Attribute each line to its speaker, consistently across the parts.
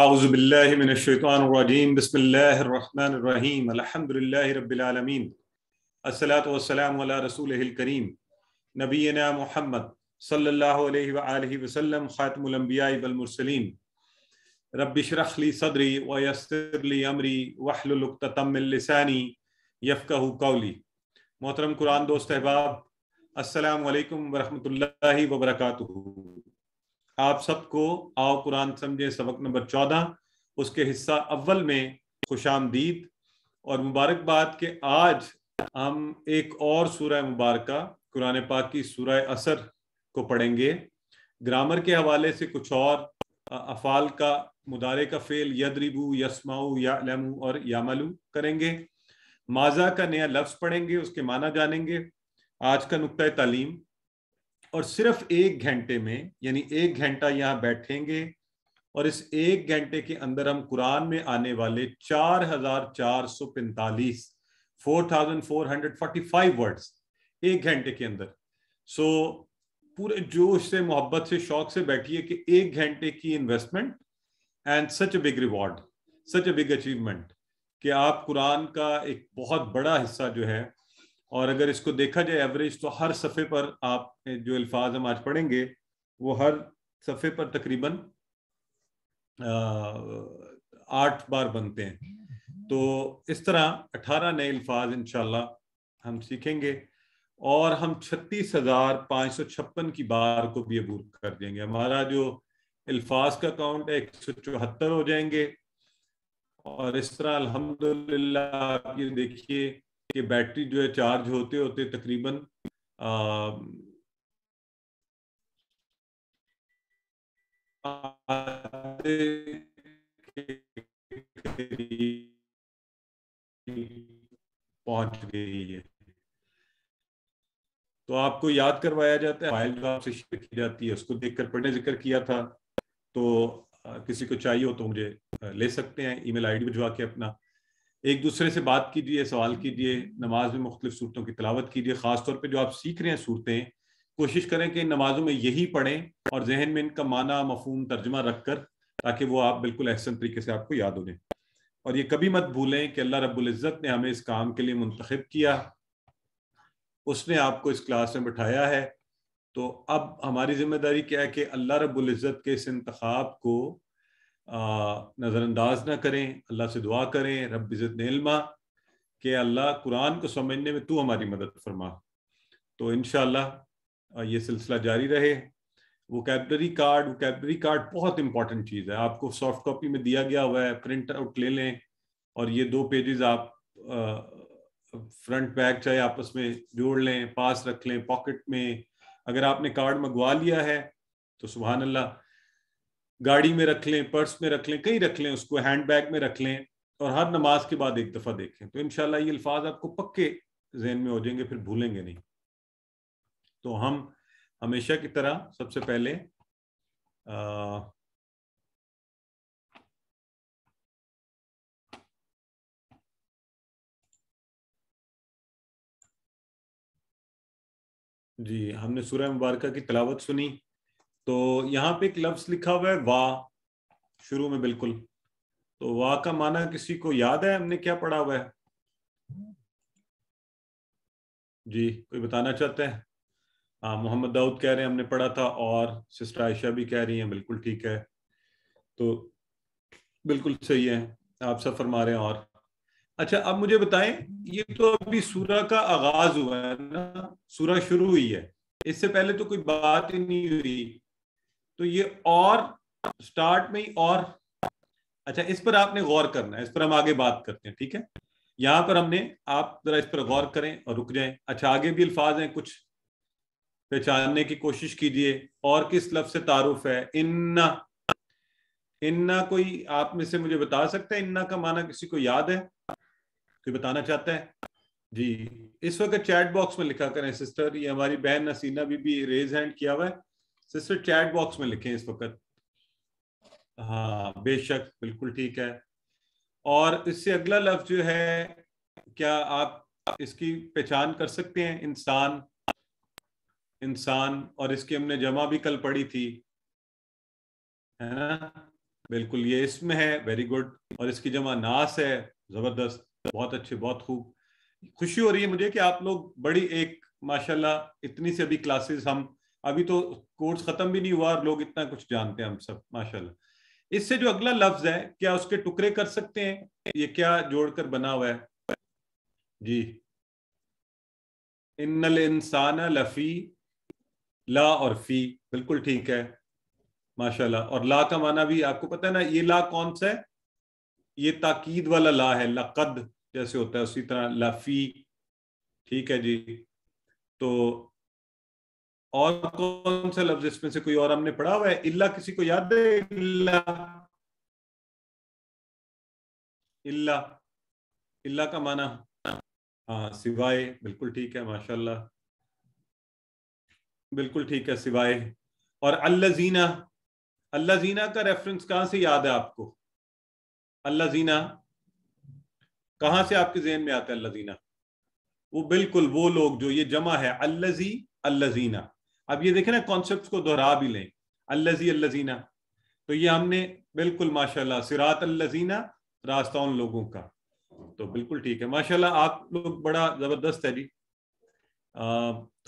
Speaker 1: أعوذ بالله من الشيطان الرجيم بسم الله الرحمن الرحيم الحمد لله رب العالمين الصلاة والسلام على رسوله الكريم نبينا محمد صلى الله عليه وآله وسلم خاتم الأنبياء والمرسلين رب اشرح لي صدري ويسر لي أمري واحلل عقدة من لساني يفقه قولي محترم قرآن دوست احباب السلام عليكم ورحمة الله وبركاته आप सबको आओ कुरान समझे सबक नंबर चौदह उसके हिस्सा अव्वल में खुश आमदीद और मुबारकबाद के आज हम एक और सूरह मुबारक कुरान पाक की सूरह असर को पढ़ेंगे ग्रामर के हवाले से कुछ और अफाल का मुदारे का फेल यदरिबू यसमाऊ या और यामलू करेंगे माजा का नया लफ्ज़ पढ़ेंगे उसके माना जानेंगे आज का नुकता तालीम और सिर्फ एक घंटे में यानी एक घंटा यहाँ बैठेंगे और इस एक घंटे के अंदर हम कुरान में आने वाले चार चार हजार सौ पैंतालीस four four thousand hundred forty five words एक घंटे के अंदर सो पूरे जोश से मोहब्बत से शौक से बैठिए कि एक घंटे की investment and such a big reward such a big achievement कि आप कुरान का एक बहुत बड़ा हिस्सा जो है और अगर इसको देखा जाए एवरेज तो हर सफ़े पर आप जो अल्फाज हम आज पढ़ेंगे वो हर सफ़े पर तकरीबन आठ बार बनते हैं तो इस तरह अठारह नए अल्फाज इन हम सीखेंगे और हम छत्तीस हजार पाँच सौ छप्पन की बार को भी अबूर कर देंगे हमारा जो अल्फाज का काउंट है एक सौ चौहत्तर हो जाएंगे और इस तरह अलहमदल्ला आप ये देखिए कि बैटरी जो है चार्ज होते होते तकरीबन पहुंच गई है तो आपको याद करवाया जाता है फाइल जो आपसे शेयर की जाती है उसको देखकर पढ़ने जिक्र किया था तो किसी को चाहिए हो तो मुझे ले सकते हैं ईमेल आईडी भिजवा के अपना एक दूसरे से बात कीजिए सवाल कीजिए नमाज में मुख्तु सूरतों की तलावत कीजिए ख़ासतौर पर जो आप सीख रहे हैं सूरतें कोशिश करें कि नमाजों में यही पढ़ें और जहन में इनका माना मफहम तर्जमा रख कर ताकि वो आप बिल्कुल अहसन तरीके से आपको याद हो जाए और ये कभी मत भूलें कि अल्लाह रबुल्ज़त ने हमें इस काम के लिए मुंतखब किया उसने आपको इस क्लास में बैठाया है तो अब हमारी जिम्मेदारी क्या है कि अल्लाह रबुल्ज़त के इस इंतखब को नज़रअंदाज ना करें अल्लाह से दुआ करें रब इज़त इल्मा के अल्लाह कुरान को समझने में तू हमारी मदद फरमा तो इन ये सिलसिला जारी रहे कैबरी कार्ड कैबरी कार्ड बहुत इंपॉर्टेंट चीज़ है आपको सॉफ्ट कॉपी में दिया गया हुआ है प्रिंट आउट ले लें और ये दो पेजेस आप फ्रंट बैक चाहे आपस में जोड़ लें पास रख लें पॉकेट में अगर आपने कार्ड मंगवा लिया है तो सुबह अल्लाह गाड़ी में रख लें पर्स में रख लें कहीं रख लें उसको हैंड बैग में रख लें और हर नमाज के बाद एक दफ़ा देखें तो इनशाला ये अल्फाज आपको पक्के जहन में हो जाएंगे फिर भूलेंगे नहीं तो हम हमेशा की तरह सबसे पहले आ, जी हमने सूर्य मुबारक की तलावत सुनी तो यहाँ पे एक लफ्ज लिखा हुआ है वाह शुरू में बिल्कुल तो वाह का माना किसी को याद है हमने क्या पढ़ा हुआ है जी कोई बताना चाहते हैं हाँ मोहम्मद दाऊद कह रहे हैं हमने पढ़ा था और सिस्टर आयशा भी कह रही हैं बिल्कुल ठीक है तो बिल्कुल सही है आप सब फरमा रहे हैं और अच्छा अब मुझे बताएं ये तो अभी सूरा का आगाज हुआ है ना सूरा शुरू हुई है इससे पहले तो कोई बात ही नहीं हुई तो ये और स्टार्ट में ही और अच्छा इस पर आपने गौर करना है इस पर हम आगे बात करते हैं ठीक है यहां पर हमने आप जरा इस पर गौर करें और रुक जाए अच्छा आगे भी अल्फाज हैं कुछ पहचानने की कोशिश कीजिए और किस लफ्ज से तारुफ है इन्ना इन्ना कोई आप में से मुझे बता सकता है इन्ना का माना किसी को याद है कोई बताना चाहता है जी इस वक्त चैट बॉक्स में लिखा करें सिस्टर ये हमारी बहन नसीना भी, भी रेज हैंड किया हुआ है सिस्टर चैट बॉक्स में लिखें इस वक्त हाँ बेशक बिल्कुल ठीक है और इससे अगला लफ्ज जो है क्या आप इसकी पहचान कर सकते हैं इंसान इंसान और इसकी हमने जमा भी कल पढ़ी थी है ना बिल्कुल ये इसमें है वेरी गुड और इसकी जमा नास है जबरदस्त बहुत अच्छे बहुत खूब खुशी हो रही है मुझे कि आप लोग बड़ी एक माशाल्लाह इतनी से अभी क्लासेस हम अभी तो कोर्स खत्म भी नहीं हुआ और लोग इतना कुछ जानते हैं हम सब माशाल्लाह इससे जो अगला लफ्ज है क्या उसके टुकड़े कर सकते हैं ये क्या जोड़कर बना हुआ है जी इन इंसान लफी ला और फी बिल्कुल ठीक है माशाल्लाह और ला का माना भी आपको पता है ना ये ला कौन सा है ये ताकीद वाला ला है लकद जैसे होता है उसी तरह लफी ठीक है जी तो और कौन सा लफ्ज इसमें से कोई और हमने पढ़ा हुआ है इल्ला किसी को याद है इल्ला इल्ला इल्ला का माना हाँ, हाँ सिवाय बिल्कुल ठीक है माशाल्लाह बिल्कुल ठीक है सिवाय और अल्लाजीना जीना जीना का रेफरेंस कहाँ से याद है आपको अल्लाजीना जीना कहाँ से आपके जहन में आता है अल्लाजीना जीना वो बिल्कुल वो लोग जो ये जमा है अल्लाजी अल्लाजीना अब ये देखे ना कॉन्सेप्ट को दोहरा भी लें अल्लाजी अल्लाजीना तो ये हमने बिल्कुल माशाल्लाह सिरात अल्लाजीना रास्ता उन लोगों का तो बिल्कुल ठीक है माशाल्लाह आप लोग बड़ा जबरदस्त है जी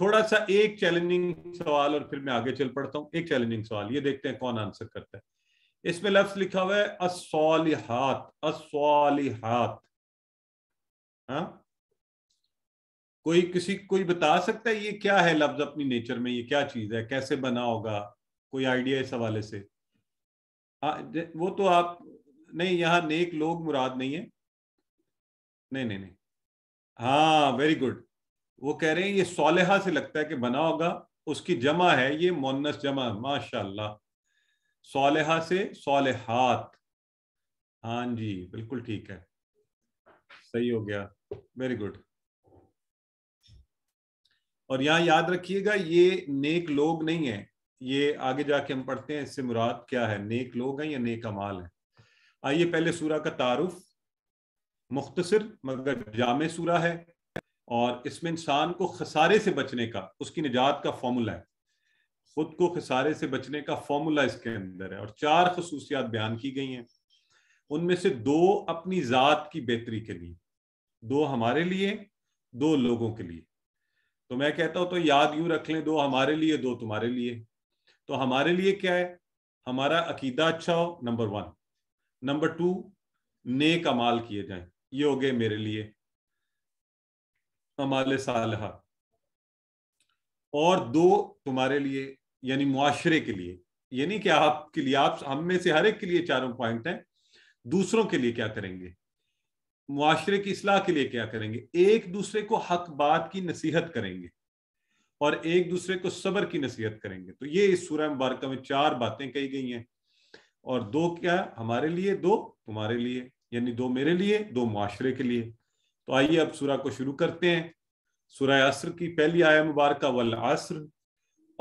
Speaker 1: थोड़ा सा एक चैलेंजिंग सवाल और फिर मैं आगे चल पड़ता हूँ एक चैलेंजिंग सवाल ये देखते हैं कौन आंसर करता है इसमें लफ्ज लिखा हुआ है असौलिहात असौलिहात हाँ कोई किसी कोई बता सकता है ये क्या है लफ्ज अपनी नेचर में ये क्या चीज है कैसे बना होगा कोई आइडिया इस हवाले से आ, हाँ, वो तो आप नहीं यहाँ नेक लोग मुराद नहीं है नहीं नहीं नहीं हाँ वेरी गुड वो कह रहे हैं ये सोलहा से लगता है कि बना होगा उसकी जमा है ये मोनस जमा माशाल्लाह सोलहा से सोलहात हाँ जी बिल्कुल ठीक है सही हो गया वेरी गुड और यहाँ याद रखिएगा ये नेक लोग नहीं है ये आगे जाके हम पढ़ते हैं इससे मुराद क्या है नेक लोग हैं या नेक अमाल है आइए पहले सूरा का तारुफ मुख्तसर मगर जाम सूरा है और इसमें इंसान को खसारे से बचने का उसकी निजात का फॉर्मूला है खुद को खसारे से बचने का फॉर्मूला इसके अंदर है और चार खसूसियात बयान की गई हैं उनमें से दो अपनी ज़ात की बेहतरी के लिए दो हमारे लिए दो लोगों के लिए तो मैं कहता हूं तो याद यूं रख लें दो हमारे लिए दो तुम्हारे लिए तो हमारे लिए क्या है हमारा अकीदा अच्छा हो नंबर वन नंबर टू ने कमाल किए जाए ये हो गए मेरे लिए अमाल साल और दो तुम्हारे लिए यानी मुआशरे के लिए यानी कि आपके लिए आप हम में से हर एक के लिए चारों पॉइंट हैं दूसरों के लिए क्या करेंगे माशरे की असलाह के लिए क्या करेंगे एक दूसरे को हक बात की नसीहत करेंगे और एक दूसरे को सबर की नसीहत करेंगे तो ये इस सूर्य मुबारक में चार बातें कही गई हैं और दो क्या हमारे लिए दो तुम्हारे लिए यानी दो मेरे लिए दो माशरे के लिए तो आइए अब सूरा को शुरू करते हैं सूर्य असर की पहली आया मुबारक वल असर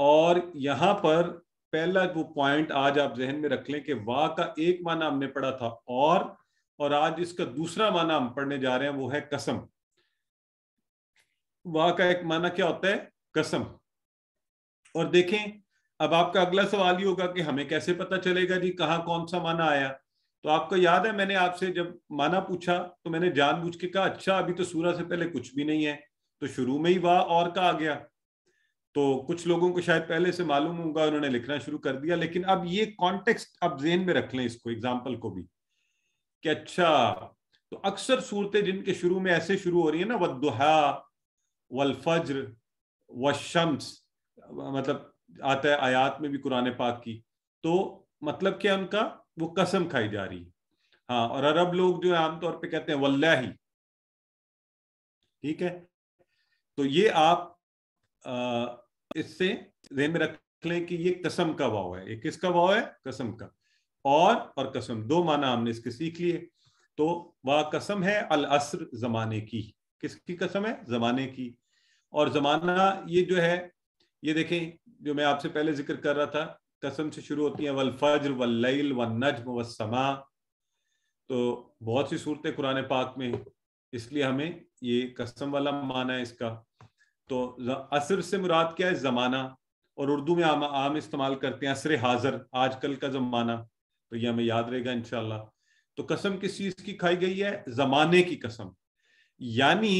Speaker 1: और यहाँ पर पहला वो पॉइंट आज आप जहन में रख लें कि वाह का एक माना हमने पढ़ा था और और आज इसका दूसरा माना हम पढ़ने जा रहे हैं वो है कसम वाह का एक माना क्या होता है कसम और देखें अब आपका अगला सवाल ये होगा कि हमें कैसे पता चलेगा जी कहाँ कौन सा माना आया तो आपको याद है मैंने आपसे जब माना पूछा तो मैंने जानबूझ के कहा अच्छा अभी तो सूरा से पहले कुछ भी नहीं है तो शुरू में ही वाह और का आ गया तो कुछ लोगों को शायद पहले से मालूम होगा उन्होंने लिखना शुरू कर दिया लेकिन अब ये कॉन्टेक्स्ट आप जेन में रख लें इसको एग्जाम्पल को भी कि अच्छा तो अक्सर सूरतें जिनके शुरू में ऐसे शुरू हो रही है ना वदुहा वल फज्र व शम्स मतलब आता है आयात में भी कुरान पाक की तो मतलब क्या उनका वो कसम खाई जा रही है हाँ और अरब लोग जो है आमतौर पे कहते हैं वल्ला ही ठीक है तो ये आप आ, इससे में रख लें कि ये कसम का वाव है ये किसका वाव है कसम का और और कसम दो माना हमने इसके सीख लिए तो वह कसम है अल असर जमाने की किसकी कसम है जमाने की और जमाना ये जो है ये देखें जो मैं आपसे पहले जिक्र कर रहा था कसम से शुरू होती है वल फज्र वल लैल व नजम व समा तो बहुत सी सूरतें कुरान पाक में इसलिए हमें ये कसम वाला माना है इसका तो असर से मुराद क्या है जमाना और उर्दू में आम, आम इस्तेमाल करते हैं असर हाजर आजकल का जमाना तो ये हमें याद रहेगा इनशाला तो कसम किस चीज की खाई गई है जमाने की कसम यानी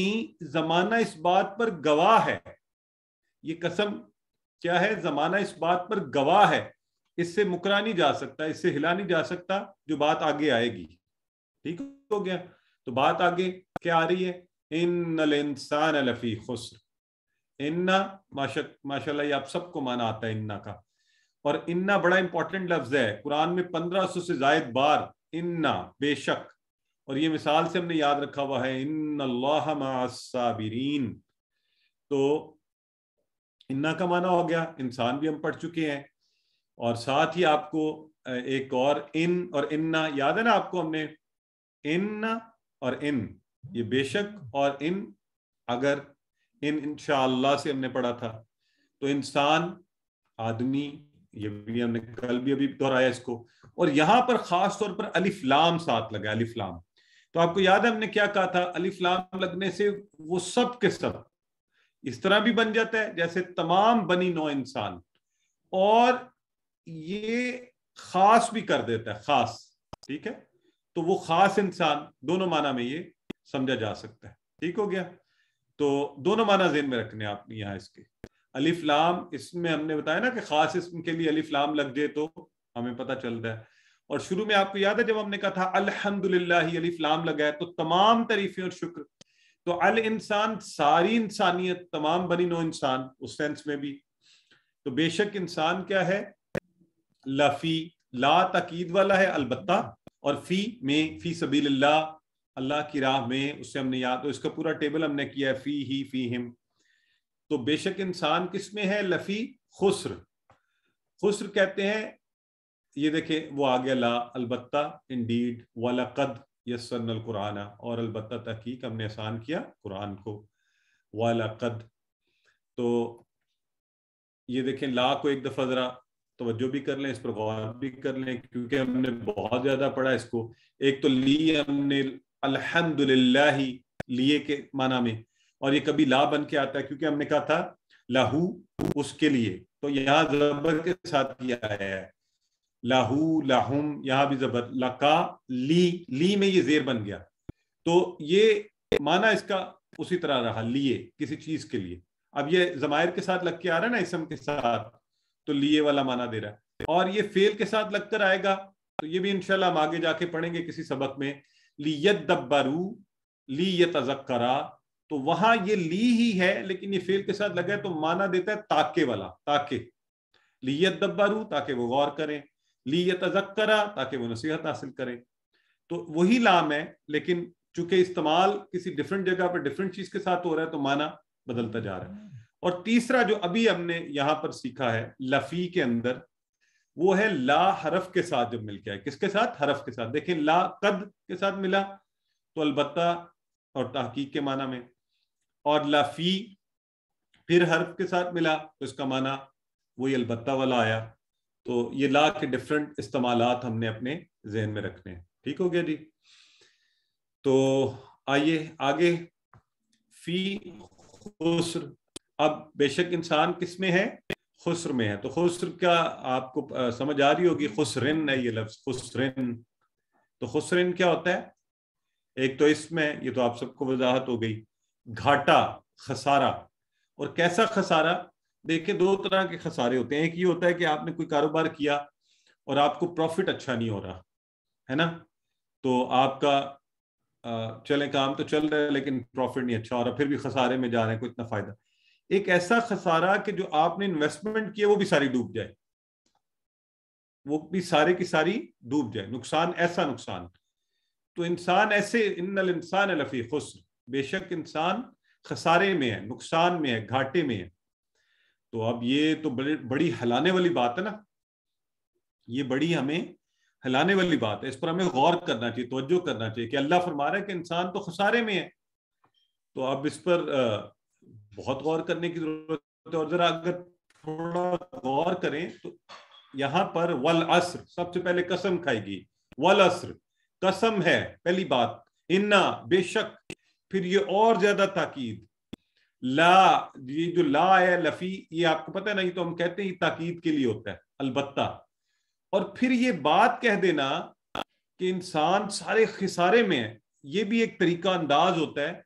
Speaker 1: जमाना इस बात पर गवाह है ये कसम क्या है जमाना इस बात पर गवाह है इससे मुकरा नहीं जा सकता इससे हिला नहीं जा सकता जो बात आगे आएगी ठीक हो गया तो बात आगे क्या आ रही है इन इंसान लफी खुसर इन्ना माशा माशाल्लाह ये आप सबको माना आता है इन्ना का और इन्ना बड़ा इंपॉर्टेंट लफ्ज है कुरान में पंद्रह सौ से जायद बार इन्ना बेशक और ये मिसाल से हमने याद रखा हुआ है इन तो इन्ना का माना हो गया इंसान भी हम पढ़ चुके हैं और साथ ही आपको एक और इन और इन्ना याद है ना आपको हमने इन और इन ये बेशक और इन अगर इन इंशाला से हमने पढ़ा था तो इंसान आदमी ये भी हमने कल भी अभी दोहराया इसको और यहां पर खास तौर पर अलिफ लाम साथ लगा अलिफ लाम तो आपको याद है हमने क्या कहा था अलिफ लाम लगने से वो सब के सब इस तरह भी बन जाता है जैसे तमाम बनी नौ इंसान और ये खास भी कर देता है खास ठीक है तो वो खास इंसान दोनों माना में ये समझा जा सकता है ठीक हो गया तो दोनों माना जेन में रखने आप यहां इसके अलिफ लाम इसमें हमने बताया ना कि खास इसम के लिए अलिफ लाम लग जाए तो हमें पता चलता है और शुरू में आपको याद है जब हमने कहा था अलहमदुल्ला अलिफ लाम लगा तो तमाम तरीफे और शुक्र तो अल इंसान सारी इंसानियत तमाम बनी नो इंसान उस सेंस में भी तो बेशक इंसान क्या है लफी ला तकीद वाला है अलबत्ता और फी में फी सबील अल्लाह की राह में उससे हमने याद तो इसका पूरा टेबल हमने किया है फी ही फी हिम तो बेशक इंसान किस में है लफी खुसर खुसर कहते हैं ये देखें वो आ गया ला अलबत्ता इंडीड वाला कद यसन कुराना और अलबत्ता तहकीक हमने आसान किया कुरान को वाला कद तो ये देखें ला को एक दफ़ा ज़रा तोज्जो भी कर लें इस पर गौर भी कर लें क्योंकि हमने बहुत ज़्यादा पढ़ा इसको एक तो ली हमने अलहमदुल्ला लिए के माना में और ये कभी ला बन के आता है क्योंकि हमने कहा था लाहू उसके लिए तो यहाँ जबर के साथ किया है लाहू लाहुम यहाँ भी जबर लका ली ली में ये जेर बन गया तो ये माना इसका उसी तरह रहा लिए किसी चीज के लिए अब ये जमायर के साथ लग के आ रहा है ना इसम के साथ तो लिए वाला माना दे रहा है और ये फेल के साथ लगकर आएगा तो ये भी इनशाला हम आगे जाके पढ़ेंगे किसी सबक में लियत दब्बरू ली अजक्करा तो वहां ये ली ही है लेकिन ये फेल के साथ लगा है तो माना देता है ताके वाला ताके लियत दब्बारू ताकि वो गौर करें अजक अजक्करा ताकि वो नसीहत हासिल करें तो वही लाम है लेकिन चूंकि इस्तेमाल किसी डिफरेंट जगह पर डिफरेंट चीज के साथ हो रहा है तो माना बदलता जा रहा है और तीसरा जो अभी हमने यहां पर सीखा है लफी के अंदर वो है ला हरफ के साथ जब मिल गया है किसके साथ हरफ के साथ देखें ला कद के साथ मिला तो अलबत्ता और तहकीक के माना में और लाफी फिर हर्फ के साथ मिला तो इसका माना वही अलबत्ता वाला आया तो ये ला के डिफरेंट इस्तेमाल हमने अपने जहन में रखने हैं ठीक हो गया जी तो आइए आगे फी खुसर अब बेशक इंसान किस में है खुसर में है तो खुसर क्या आपको समझ आ रही होगी खुसरिन है ये लफ्ज खुसरिन तो खुसरिन क्या होता है एक तो इसमें ये तो आप सबको वजाहत हो गई घाटा खसारा और कैसा खसारा देखिए दो तरह के खसारे होते हैं एक ये होता है कि आपने कोई कारोबार किया और आपको प्रॉफिट अच्छा नहीं हो रहा है ना तो आपका चले काम तो चल रहा है लेकिन प्रॉफिट नहीं अच्छा हो रहा फिर भी खसारे में जा रहे हैं कोई इतना फायदा एक ऐसा खसारा कि जो आपने इन्वेस्टमेंट किया वो भी सारी डूब जाए वो भी सारे की सारी डूब जाए नुकसान ऐसा नुकसान तो इंसान ऐसे इन इंसान लफी खुश बेशक इंसान खसारे में है नुकसान में है घाटे में है तो अब ये तो बड़ी बड़ी हलाने वाली बात है ना ये बड़ी हमें हलाने वाली बात है इस पर हमें गौर करना चाहिए तोज्जो करना चाहिए कि अल्लाह फरमा रहा है कि इंसान तो खसारे में है तो अब इस पर बहुत गौर करने की जरूरत है और जरा अगर थोड़ा गौर करें तो यहां पर वल असर सबसे पहले कसम खाएगी वल असर कसम है पहली बात इन्ना बेशक फिर ये और ज्यादा ताकीद ला ये जो ला है लफी ये आपको पता है ना ये तो हम कहते हैं ताकीद के लिए होता है अलबत्ता और फिर ये बात कह देना कि इंसान सारे खिसारे में है ये भी एक तरीका अंदाज होता है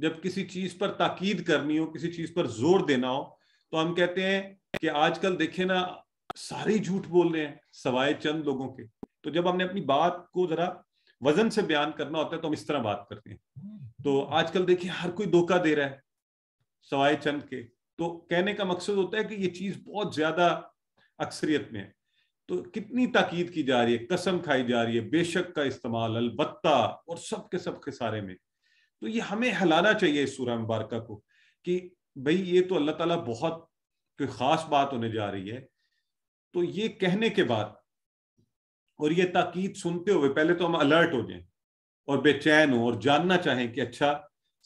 Speaker 1: जब किसी चीज पर ताकीद करनी हो किसी चीज पर जोर देना हो तो हम कहते हैं कि आजकल देखे ना सारे झूठ बोल रहे हैं सवाए चंद लोगों के तो जब हमने अपनी बात को जरा वजन से बयान करना होता है तो हम इस तरह बात करते हैं तो आजकल देखिए हर कोई धोखा दे रहा है सवाए चंद के तो कहने का मकसद होता है कि ये चीज बहुत ज्यादा अक्सरियत में है तो कितनी ताकीद की जा रही है कसम खाई जा रही है बेशक का इस्तेमाल अलबत्ता और सब के सब के सारे में तो ये हमें हलाना चाहिए इस सूरह मुबारक को कि भाई ये तो अल्लाह ताला बहुत कोई खास बात होने जा रही है तो ये कहने के बाद और ये ताकीद सुनते हुए पहले तो हम अलर्ट हो जाएं और बेचैन हो और जानना चाहें कि अच्छा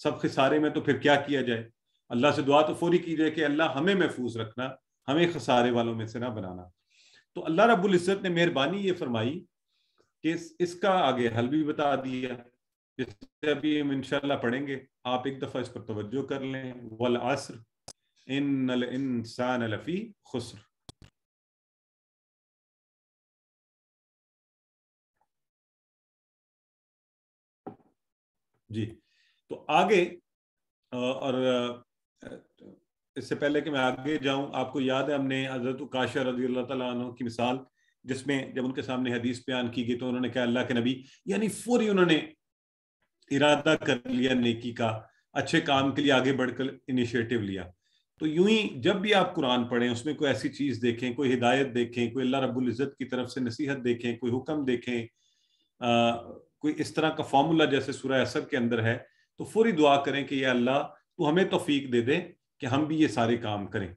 Speaker 1: सब खसारे में तो फिर क्या किया जाए अल्लाह से दुआ तो फौरी की जाए कि अल्लाह हमें महफूज रखना हमें खसारे वालों में से ना बनाना तो अल्लाह रब्बुल इज़्ज़त ने मेहरबानी ये फरमाई कि इसका आगे हल भी बता दिया जिससे अभी हम इनशाला पढ़ेंगे आप एक दफ़ा इस पर तवज्जो कर लें वल असर इन इंसान लफ़ी खुसर जी तो आगे और इससे पहले कि मैं आगे जाऊं आपको याद है हमने हजरत काशा रजी अल्लाह की मिसाल जिसमें जब उनके सामने हदीस बयान की गई तो उन्होंने कहा अल्लाह के नबी यानी फौरी उन्होंने इरादा कर लिया नेकी का अच्छे काम के लिए आगे बढ़कर इनिशिएटिव लिया तो यूं ही जब भी आप कुरान पढ़ें उसमें कोई ऐसी चीज देखें कोई हिदायत देखें कोई अल्लाह रब्बुल इज़्ज़त की तरफ से नसीहत देखें कोई हुक्म देखें कोई इस तरह का फॉर्मूला जैसे सूर्य असर के अंदर है तो फौरी दुआ करें कि यह अल्लाह तो हमें तोफीक दे दे कि हम भी ये सारे काम करें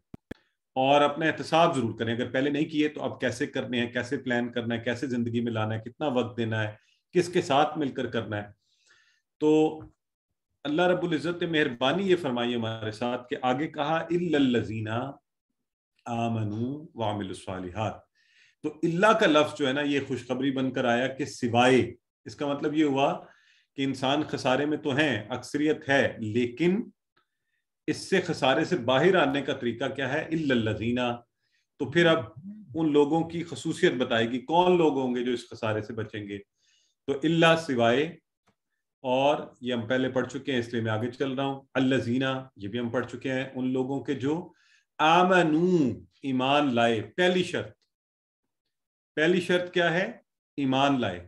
Speaker 1: और अपना एहतसाब जरूर करें अगर पहले नहीं किए तो अब कैसे करने हैं कैसे प्लान करना है कैसे ज़िंदगी में लाना है कितना वक्त देना है किसके साथ मिलकर करना है तो अल्लाह रब्बुल इज़्ज़त ने मेहरबानी ये फरमाई हमारे साथ कि आगे कहा लजीना आमनू वामिलुस्सालिहात तो इल्ला का लफ्ज़ जो है ना ये खुशखबरी बनकर आया कि सिवाय इसका मतलब ये हुआ कि इंसान खसारे में तो हैं अक्सरियत है लेकिन इससे खसारे से बाहर आने का तरीका क्या है इल्लजीना तो फिर अब उन लोगों की खसूसियत बताएगी कौन लोग होंगे जो इस खसारे से बचेंगे तो इल्ला सिवाय और ये हम पहले पढ़ चुके हैं इसलिए मैं आगे चल रहा हूँ अल्लाजीना ये भी हम पढ़ चुके हैं उन लोगों के जो आमनू ईमान लाए पहली शर्त पहली शर्त क्या है ईमान लाए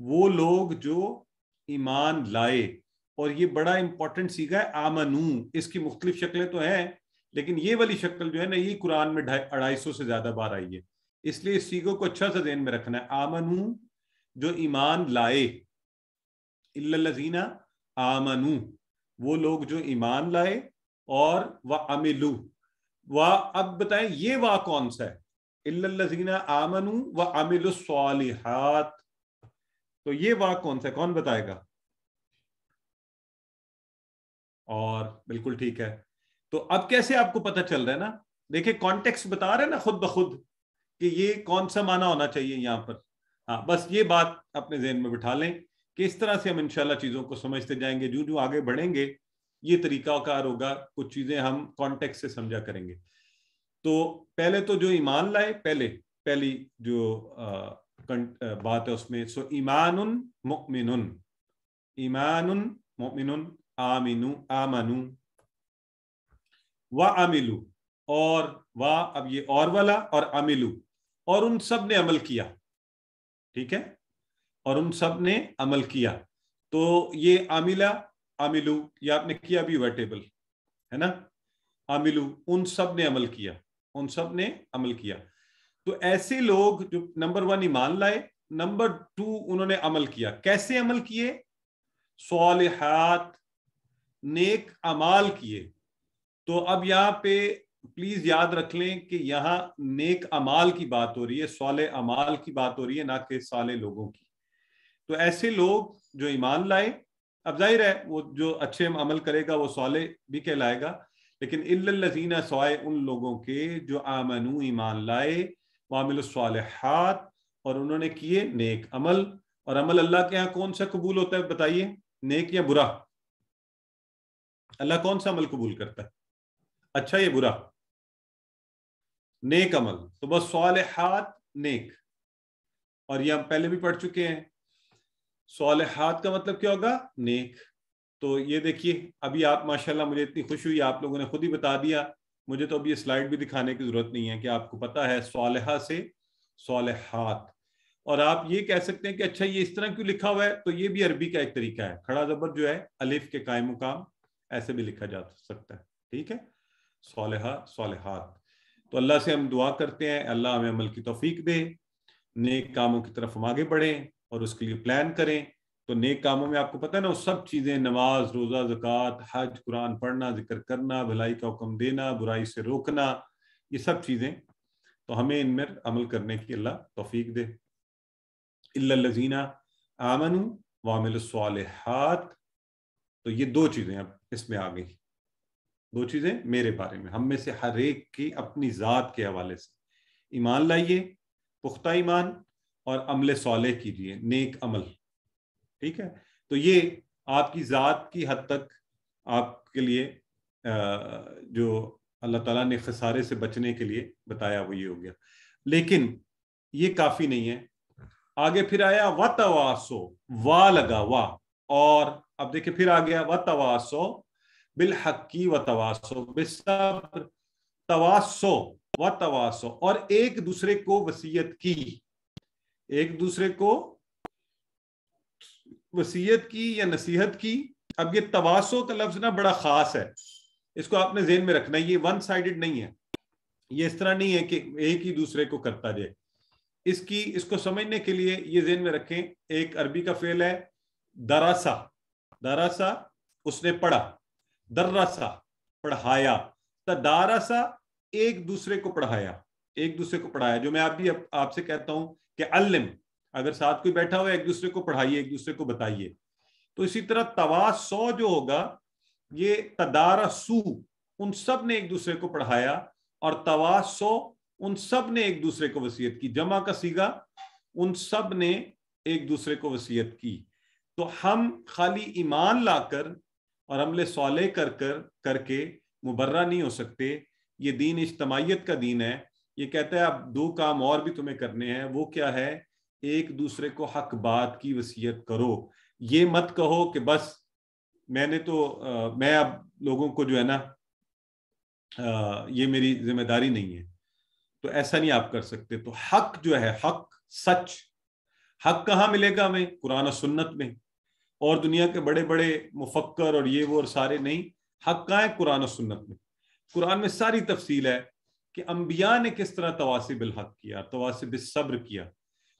Speaker 1: वो लोग जो ईमान लाए और ये बड़ा इंपॉर्टेंट सीखा है आमनू इसकी मुख्तलिफ शक्लें तो हैं लेकिन ये वाली शक्ल जो है ना ये कुरान में अढ़ाई सौ से ज्यादा बार आई है इसलिए इस सीखों को अच्छा सा जहन में रखना है आमनू जो ईमान लाए इल्लजीना आमनू वो लोग जो ईमान लाए और वह अमिलू वाह अब बताएं ये वाह कौन सा है इल्लजीना आमनू व अमिलुसलिहात तो ये वाक कौन सा कौन बताएगा और बिल्कुल ठीक है तो अब कैसे आपको पता चल रहा है ना देखिए कॉन्टेक्स्ट बता रहे ना खुद ब खुद कि ये कौन सा माना होना चाहिए यहां पर हाँ बस ये बात अपने जहन में बिठा लें कि इस तरह से हम इनशाला चीज़ों को समझते जाएंगे जो जो आगे बढ़ेंगे ये तरीकाकार होगा कुछ चीज़ें हम कॉन्टेक्स से समझा करेंगे तो पहले तो जो ईमान लाए पहले पहली जो बात है उसमें सो ईमान मुमिन ईमान मुमिन आमिनु आमनु व अमिलु और वा अब ये और वाला और अमिलु और उन सब ने अमल किया ठीक है और उन सब ने अमल किया तो ये आमिला अमिलु ये आपने किया भी वेटेबल है ना आमिलू उन सब ने अमल किया उन सब ने अमल किया तो ऐसे लोग जो नंबर वन ईमान लाए नंबर टू उन्होंने अमल किया कैसे अमल किए हाथ नेक अमाल किए तो अब यहाँ पे प्लीज याद रख लें कि यहाँ नेक अमाल की बात हो रही है सवाल अमाल की बात हो रही है ना कि साले लोगों की तो ऐसे लोग जो ईमान लाए अब जाहिर है वो जो अच्छे अमल करेगा वो सवाल भी कहलाएगा लेकिन इल्लजीना सवाए उन लोगों के जो आमनू ईमान लाए वामिलसालहत और उन्होंने किए नेक अमल और अमल अल्लाह के यहाँ कौन सा कबूल होता है बताइए नेक या बुरा अल्लाह कौन सा अमल कबूल करता है अच्छा या बुरा नेक अमल तो बस हाथ नेक और ये हम पहले भी पढ़ चुके हैं सालहात का मतलब क्या होगा नेक तो ये देखिए अभी आप माशाल्लाह मुझे इतनी खुशी हुई आप लोगों ने खुद ही बता दिया मुझे तो अब ये स्लाइड भी दिखाने की जरूरत नहीं है कि आपको पता है सोलहा से सोलहत और आप ये कह सकते हैं कि अच्छा ये इस तरह क्यों लिखा हुआ है तो ये भी अरबी का एक तरीका है खड़ा जबर जो है अलिफ के कायम मुकाम ऐसे भी लिखा जा सकता है ठीक है सोलहा सोलहत तो अल्लाह से हम दुआ करते हैं अल्लाह हमें अमल की तोफीक दे नेक कामों की तरफ हम आगे बढ़ें और उसके लिए प्लान करें तो नेक कामों में आपको पता है ना वो सब चीज़ें नमाज रोज़ा जक़ात हज कुरान पढ़ना जिक्र करना भलाई का हुक्म देना बुराई से रोकना ये सब चीज़ें तो हमें इनमें अमल करने की अल्लाह तोफ़ीक दे लजीना आमन वामिल सालहत तो ये दो चीज़ें अब इसमें आ गई दो चीज़ें मेरे बारे में हम में से हर एक की अपनी ज़ात के हवाले से ईमान लाइए पुख्ता ईमान और अमले साल कीजिए नेक अमल ठीक है तो ये आपकी ज़ात की हद तक आपके लिए जो अल्लाह ताला ने खसारे से बचने के लिए बताया वो ये हो गया लेकिन ये काफ़ी नहीं है आगे फिर आया व तवासो वाह लगा वाह और अब देखिए फिर आ गया व तवासो बिल हक्की व तवासो बिसब्र तवासो व तवासो और एक दूसरे को वसीयत की एक दूसरे को वसीयत की या नसीहत की अब ये तवासो का लफ्ज ना बड़ा खास है इसको आपने जेन में रखना है ये वन साइडेड नहीं है ये इस तरह नहीं है कि एक ही दूसरे को करता जाए इसकी इसको समझने के लिए ये जेन में रखें एक अरबी का फेल है दरासा दरासा उसने पढ़ा दर्रासा पढ़ाया तदारासा तो एक दूसरे को पढ़ाया एक दूसरे को पढ़ाया जो मैं आप भी आपसे कहता हूं कि अल्लिम अगर साथ कोई बैठा हुआ एक दूसरे को पढ़ाइए एक दूसरे को बताइए तो इसी तरह सौ जो होगा ये सू उन सब ने एक दूसरे को पढ़ाया और सौ उन सब ने एक दूसरे को वसीयत की जमा का सीगा उन सब ने एक दूसरे को वसीयत की तो हम खाली ईमान लाकर और हमले सौले कर कर करके मुबर्रा नहीं हो सकते ये दीन इज्तमाहीत का दीन है ये कहता है आप दो काम और भी तुम्हें करने हैं वो क्या है एक दूसरे को हक बात की वसीयत करो ये मत कहो कि बस मैंने तो आ, मैं अब लोगों को जो है ना आ, ये मेरी जिम्मेदारी नहीं है तो ऐसा नहीं आप कर सकते तो हक जो है हक सच हक कहाँ मिलेगा हमें कुरान और सुन्नत में और दुनिया के बड़े बड़े मुफक्कर और ये वो और सारे नहीं हक कहाँ है कुरान और सुन्नत में कुरान में सारी तफसील है कि अम्बिया ने किस तरह तवासिब हक किया तवासिब सब्र किया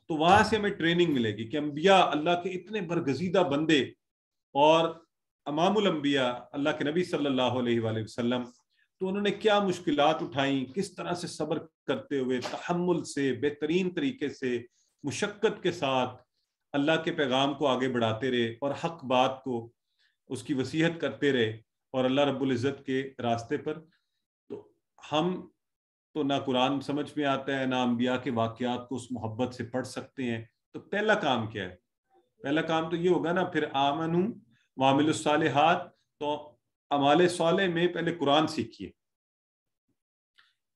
Speaker 1: तो वहां से हमें ट्रेनिंग मिलेगी कि अम्बिया अल्लाह के इतने बरगजीदा बंदे और अमामुल अम्बिया अल्लाह के नबी सल्लल्लाहु अलैहि वसल्लम तो उन्होंने क्या मुश्किल उठाई किस तरह से सब्र करते हुए तहमुल से बेहतरीन तरीके से मुशक्क़त के साथ अल्लाह के पैगाम को आगे बढ़ाते रहे और हक बात को उसकी वसीहत करते रहे और अल्लाह रब्बुल इज़्ज़त के रास्ते पर तो हम तो ना कुरान समझ में आता है ना अम्बिया के वाक्यात को उस मोहब्बत से पढ़ सकते हैं तो पहला काम क्या है पहला काम तो ये होगा ना फिर आमन हूँ वामिल हाथ तो अमाल साले में पहले कुरान सीखिए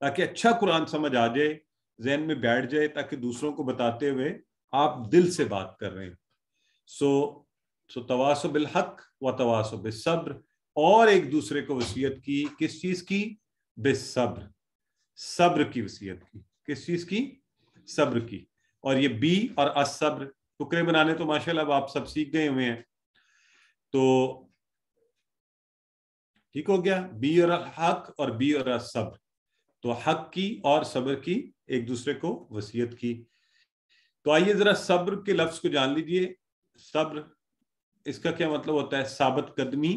Speaker 1: ताकि अच्छा कुरान समझ आ जाए जहन में बैठ जाए ताकि दूसरों को बताते हुए आप दिल से बात कर रहे हैं सो सो तवासो बिल हक व तवासो बिल सब्र और एक दूसरे को वसीयत की किस चीज़ की बेसब्र सब्र की वसीयत की किस चीज की सब्र की और ये बी और असब्र टुकड़े बनाने तो माशाल्लाह आप सब सीख गए हुए हैं तो ठीक हो गया बी और हक और बी और असब्र तो हक की और सब्र की एक दूसरे को वसीयत की तो आइए जरा सब्र के लफ्ज को जान लीजिए सब्र इसका क्या मतलब होता है साबत कदमी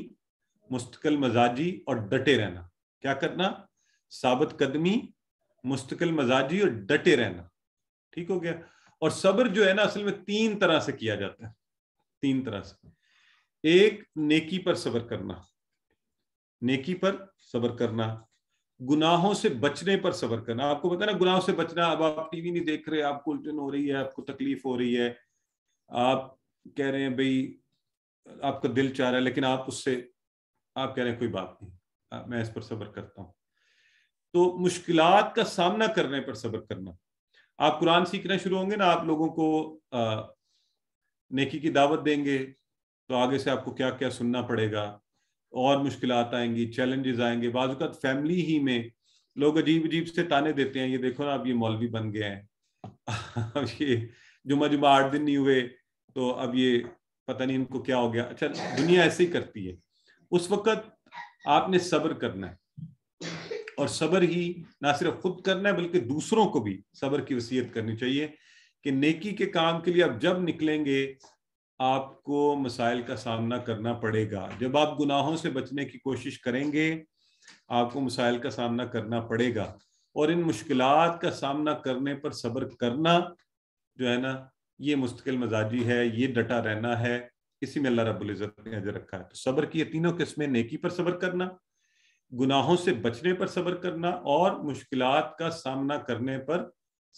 Speaker 1: मुस्तकिल मजाजी और डटे रहना क्या करना साबित कदमी मुस्तकिल मजाजी और डटे रहना ठीक हो गया और सब्र जो है ना असल में तीन तरह से किया जाता है तीन तरह से एक नेकी पर सब्र करना नेकी पर सब्र करना गुनाहों से बचने पर सब्र करना आपको पता ना गुनाहों से बचना अब आप टीवी नहीं देख रहे आपको उल्टन हो रही है आपको तकलीफ हो रही है आप कह रहे हैं भाई आपका दिल चाह रहा है लेकिन आप उससे आप कह रहे हैं कोई बात नहीं मैं इस पर सब्र करता हूँ तो मुश्किल का सामना करने पर सब्र करना आप कुरान सीखना शुरू होंगे ना आप लोगों को आ, नेकी की दावत देंगे तो आगे से आपको क्या क्या सुनना पड़ेगा और मुश्किल आएंगी चैलेंजेस आएंगे बाजूकात फैमिली ही में लोग अजीब अजीब से ताने देते हैं ये देखो ना आप ये मौलवी बन गए हैं अब ये जुमा जुमा आठ दिन नहीं हुए तो अब ये पता नहीं इनको क्या हो गया अच्छा दुनिया ऐसे ही करती है उस वक्त आपने सब्र करना है और सबर ही ना सिर्फ खुद करना है बल्कि दूसरों को भी सबर की वसीयत करनी चाहिए कि नेकी के काम के लिए आप जब निकलेंगे आपको मसाइल का सामना करना पड़ेगा जब आप गुनाहों से बचने की कोशिश करेंगे आपको मसाइल का सामना करना पड़ेगा और इन मुश्किल का सामना करने पर सब्र करना जो है ना ये मुस्तकिल मजाजी है ये डटा रहना है इसी में अल्लाह रबुल्ज़त ने अजर रखा है तो सब्र की ये तीनों किस्में नेकी पर सब्र करना गुनाहों से बचने पर सब्र करना और मुश्किल का सामना करने पर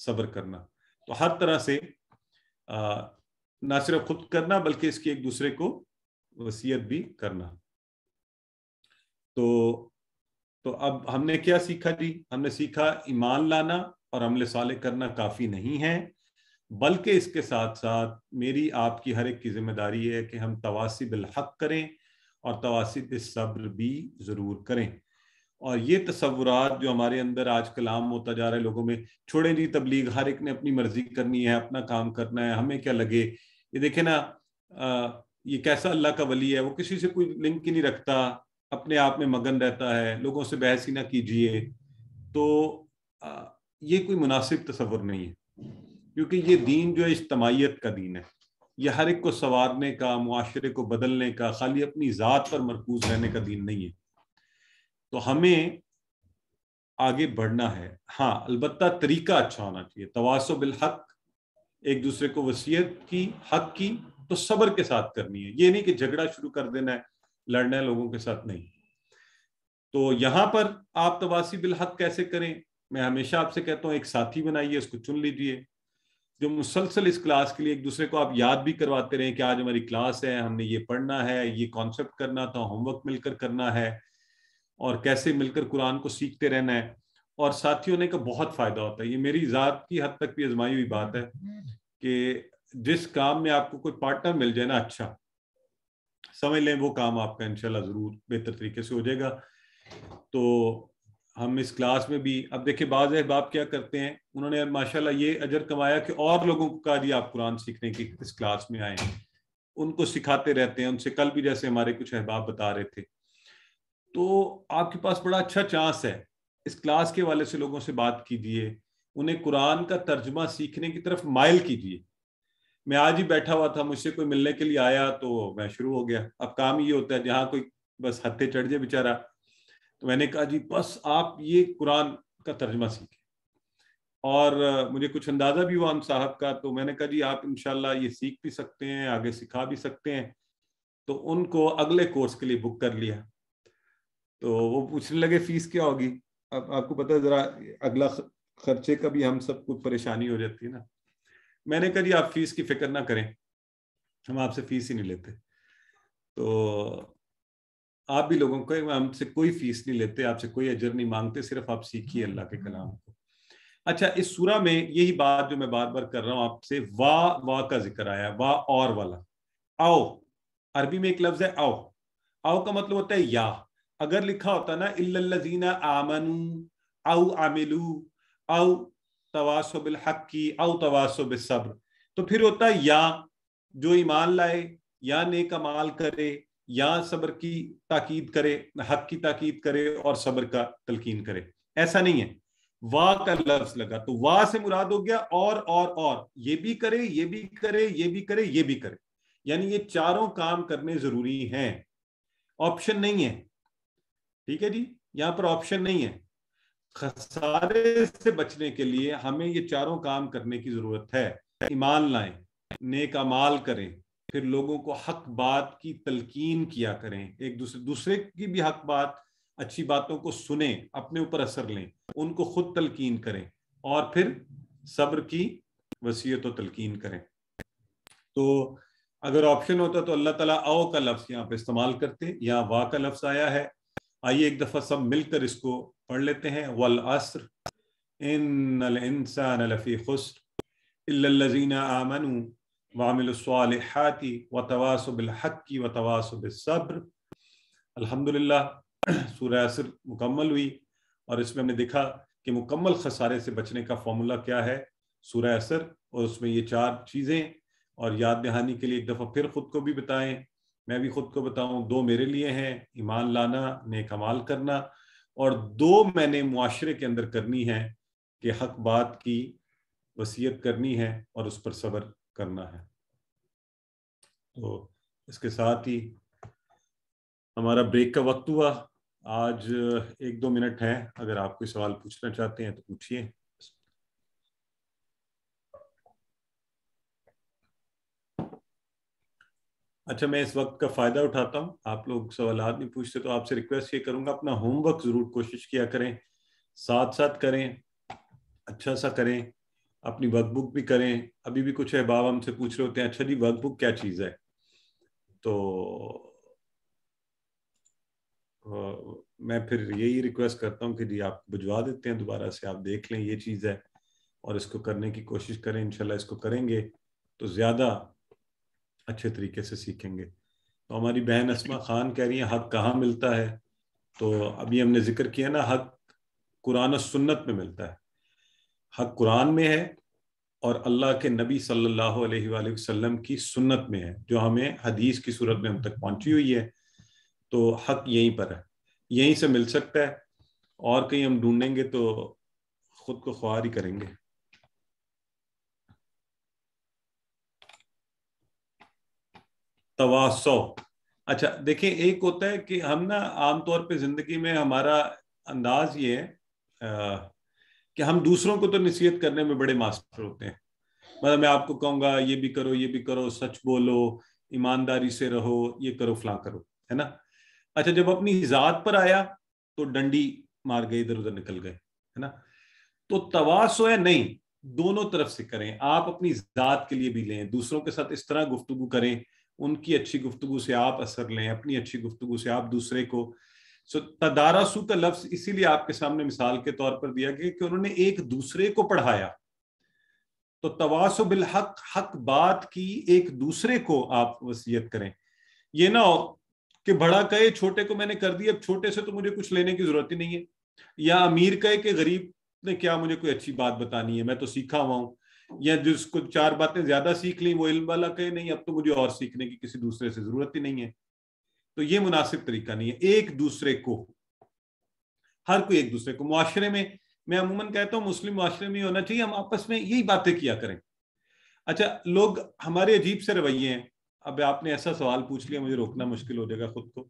Speaker 1: सब्र करना तो हर तरह से ना सिर्फ खुद करना बल्कि इसकी एक दूसरे को वसीयत भी करना तो तो अब हमने क्या सीखा जी हमने सीखा ईमान लाना और अमले साले करना काफ़ी नहीं है बल्कि इसके साथ साथ मेरी आपकी हर एक की जिम्मेदारी है कि हम तवासी बिलहक करें और तवासित सब्र भी ज़रूर करें और ये तस्वुरात जो हमारे अंदर आज कलाम होता जा रहा है लोगों में छोड़ें जी तबलीग हर एक ने अपनी मर्जी करनी है अपना काम करना है हमें क्या लगे ये देखे ना आ, ये कैसा अल्लाह का वली है वो किसी से कोई लिंक ही नहीं रखता अपने आप में मगन रहता है लोगों से बहस ही ना कीजिए तो आ, ये कोई मुनासिब तस्वुर नहीं है क्योंकि ये दीन जो है इज्तमाहीत का दीन है यह हर एक को संवारने का मुआरे को बदलने का खाली अपनी ज़ात पर मरकूज रहने का दिन नहीं है तो हमें आगे बढ़ना है हाँ अलबत् तरीका अच्छा होना चाहिए तवासो बिलहक एक दूसरे को वसीयत की हक की तो सब्र के साथ करनी है ये नहीं कि झगड़ा शुरू कर देना है लड़ना है लोगों के साथ नहीं तो यहां पर आप तवासी बिलहक कैसे करें मैं हमेशा आपसे कहता हूँ एक साथी बनाइए उसको चुन लीजिए जो मुसलसल इस क्लास के लिए एक दूसरे को आप याद भी करवाते रहें कि आज हमारी क्लास है हमने ये पढ़ना है ये कॉन्सेप्ट करना था होमवर्क मिलकर करना है और कैसे मिलकर कुरान को सीखते रहना है और साथी होने का बहुत फायदा होता है ये मेरी ज़ात की हद तक भी आजमाई हुई बात है कि जिस काम में आपको कोई पार्टनर मिल जाए ना अच्छा समझ लें वो काम आपका इनशाला ज़रूर बेहतर तरीके से हो जाएगा तो हम इस क्लास में भी अब देखिए बाज अहबाब क्या करते हैं उन्होंने माशाल्लाह ये अजर कमाया कि और लोगों को कहा जी आप कुरान सीखने की इस क्लास में आए उनको सिखाते रहते हैं उनसे कल भी जैसे हमारे कुछ अहबाब बता रहे थे तो आपके पास बड़ा अच्छा चांस है इस क्लास के वाले से लोगों से बात कीजिए उन्हें कुरान का तर्जमा सीखने की तरफ माइल कीजिए मैं आज ही बैठा हुआ था मुझसे कोई मिलने के लिए आया तो मैं शुरू हो गया अब काम ये होता है जहाँ कोई बस हथे चढ़ जाए बेचारा तो मैंने कहा जी बस आप ये कुरान का तर्जमा सीखें और मुझे कुछ अंदाज़ा भी हुआ हम साहब का तो मैंने कहा जी आप इनशाला ये सीख भी सकते हैं आगे सिखा भी सकते हैं तो उनको अगले कोर्स के लिए बुक कर लिया तो वो पूछने लगे फीस क्या होगी अब आपको पता है ज़रा अगला खर्चे का भी हम सबको परेशानी हो जाती है ना मैंने कहा जी आप फीस की फिक्र ना करें हम आपसे फीस ही नहीं लेते तो आप भी लोगों को हमसे कोई फीस नहीं लेते आपसे कोई अजर नहीं मांगते सिर्फ आप सीखिए अल्लाह के कलाम को अच्छा इस सूरा में यही बात जो मैं बार बार कर रहा हूं आपसे वाह वाह का जिक्र आया वाह और वाला आओ अरबी में एक लफ्ज है आओ आओ का मतलब होता है या अगर लिखा होता ना इल्लल्लजीना आमनू आउ आमिलू आउ तवासो बिल हक की आउ तवासो सब्र तो फिर होता या जो ईमान लाए या नेक अमाल करे या सबर की ताकीद करे हक की ताकीद करे और सबर का तलकीन करे ऐसा नहीं है वाह का लफ्ज लगा तो वाह से मुराद हो गया और और और ये भी करे ये भी करे ये भी करे ये भी करे यानी ये चारों काम करने जरूरी हैं ऑप्शन नहीं है ठीक है जी यहां पर ऑप्शन नहीं है खसारे से बचने के लिए हमें ये चारों काम करने की जरूरत है ईमान लाए नेक अमाल करें फिर लोगों को हक बात की तलकीन किया करें एक दूसरे दूसरे की भी हक बात अच्छी बातों को सुने अपने ऊपर असर लें उनको खुद तलकीन करें और फिर सब्र की वसीयत और तलकीन करें तो अगर ऑप्शन होता तो अल्लाह ताला आओ का लफ्ज़ यहाँ पे इस्तेमाल करते यहाँ वाह का लफ्ज़ आया है आइए एक दफ़ा सब मिलकर इसको पढ़ लेते हैं वल असर इन इंसान लफ़ी खुश इल्लज़ीना आमनू वामिलसालहती व तवासबिलहक़ी व तवासब्र अलहमदिल्ला सूर असर मुकम्मल हुई और इसमें हमने देखा कि मुकम्मल खसारे से बचने का फॉर्मूला क्या है सूर असर और उसमें ये चार चीज़ें और याद दहानी के लिए एक दफ़ा फिर ख़ुद को भी बताएं मैं भी खुद को बताऊं दो मेरे लिए हैं ईमान लाना नेक अमाल करना और दो मैंने मुआरे के अंदर करनी है कि हक बात की वसीयत करनी है और उस पर सब्र करना है तो इसके साथ ही हमारा ब्रेक का वक्त हुआ आज एक दो मिनट है अगर आप कोई सवाल पूछना चाहते हैं तो पूछिए अच्छा मैं इस वक्त का फ़ायदा उठाता हूँ आप लोग सवाल नहीं पूछते तो आपसे रिक्वेस्ट ये करूंगा अपना होमवर्क ज़रूर कोशिश किया करें साथ साथ करें अच्छा सा करें अपनी वर्कबुक भी करें अभी भी कुछ अहबाब हमसे पूछ रहे होते हैं अच्छा जी वर्कबुक क्या चीज़ है तो मैं फिर यही रिक्वेस्ट करता हूँ कि जी आप भिजवा देते हैं दोबारा से आप देख लें ये चीज़ है और इसको करने की कोशिश करें इनशाला इसको करेंगे तो ज़्यादा अच्छे तरीके से सीखेंगे तो हमारी बहन असमा खान कह रही है हक कहाँ मिलता है तो अभी हमने जिक्र किया ना हक कुरान सुन्नत में मिलता है हक कुरान में है और अल्लाह के नबी सल्लल्लाहु अलैहि वसल्लम की सुन्नत में है जो हमें हदीस की सूरत में हम तक पहुंची हुई है तो हक यहीं पर है यहीं से मिल सकता है और कहीं हम ढूंढेंगे तो खुद को ख्वार ही करेंगे तवासो अच्छा देखें एक होता है कि हम ना आमतौर पे जिंदगी में हमारा अंदाज ये है कि हम दूसरों को तो नसीहत करने में बड़े मास्टर होते हैं मतलब मैं आपको कहूंगा ये भी करो ये भी करो सच बोलो ईमानदारी से रहो ये करो फला करो है ना अच्छा जब अपनी जात पर आया तो डंडी मार गए इधर उधर निकल गए है ना तो तवा सोया नहीं दोनों तरफ से करें आप अपनी जात के लिए भी लें दूसरों के साथ इस तरह गुफ्तगु करें उनकी अच्छी गुफ्तगु से आप असर लें अपनी अच्छी गुफ्तगु से आप दूसरे को सो तदारासु का लफ्ज इसीलिए आपके सामने मिसाल के तौर पर दिया गया कि उन्होंने एक दूसरे को पढ़ाया तो तवासो बिल हक हक बात की एक दूसरे को आप वसीयत करें ये ना हो कि बड़ा कहे छोटे को मैंने कर दिया अब छोटे से तो मुझे कुछ लेने की जरूरत ही नहीं है या अमीर कहे कि गरीब ने क्या मुझे कोई अच्छी बात बतानी है मैं तो सीखा हुआ हूं या जिसको चार बातें ज्यादा सीख ली वो इल्म वाला कहे नहीं अब तो मुझे और सीखने की किसी दूसरे से जरूरत ही नहीं है तो ये मुनासिब तरीका नहीं है एक दूसरे को हर कोई एक दूसरे को माशरे में मैं अमूमन कहता हूँ मुस्लिम माशरे में होना चाहिए हम आपस में यही बातें किया करें अच्छा लोग हमारे अजीब से रवैये हैं अब आपने ऐसा सवाल पूछ लिया मुझे रोकना मुश्किल हो जाएगा खुद को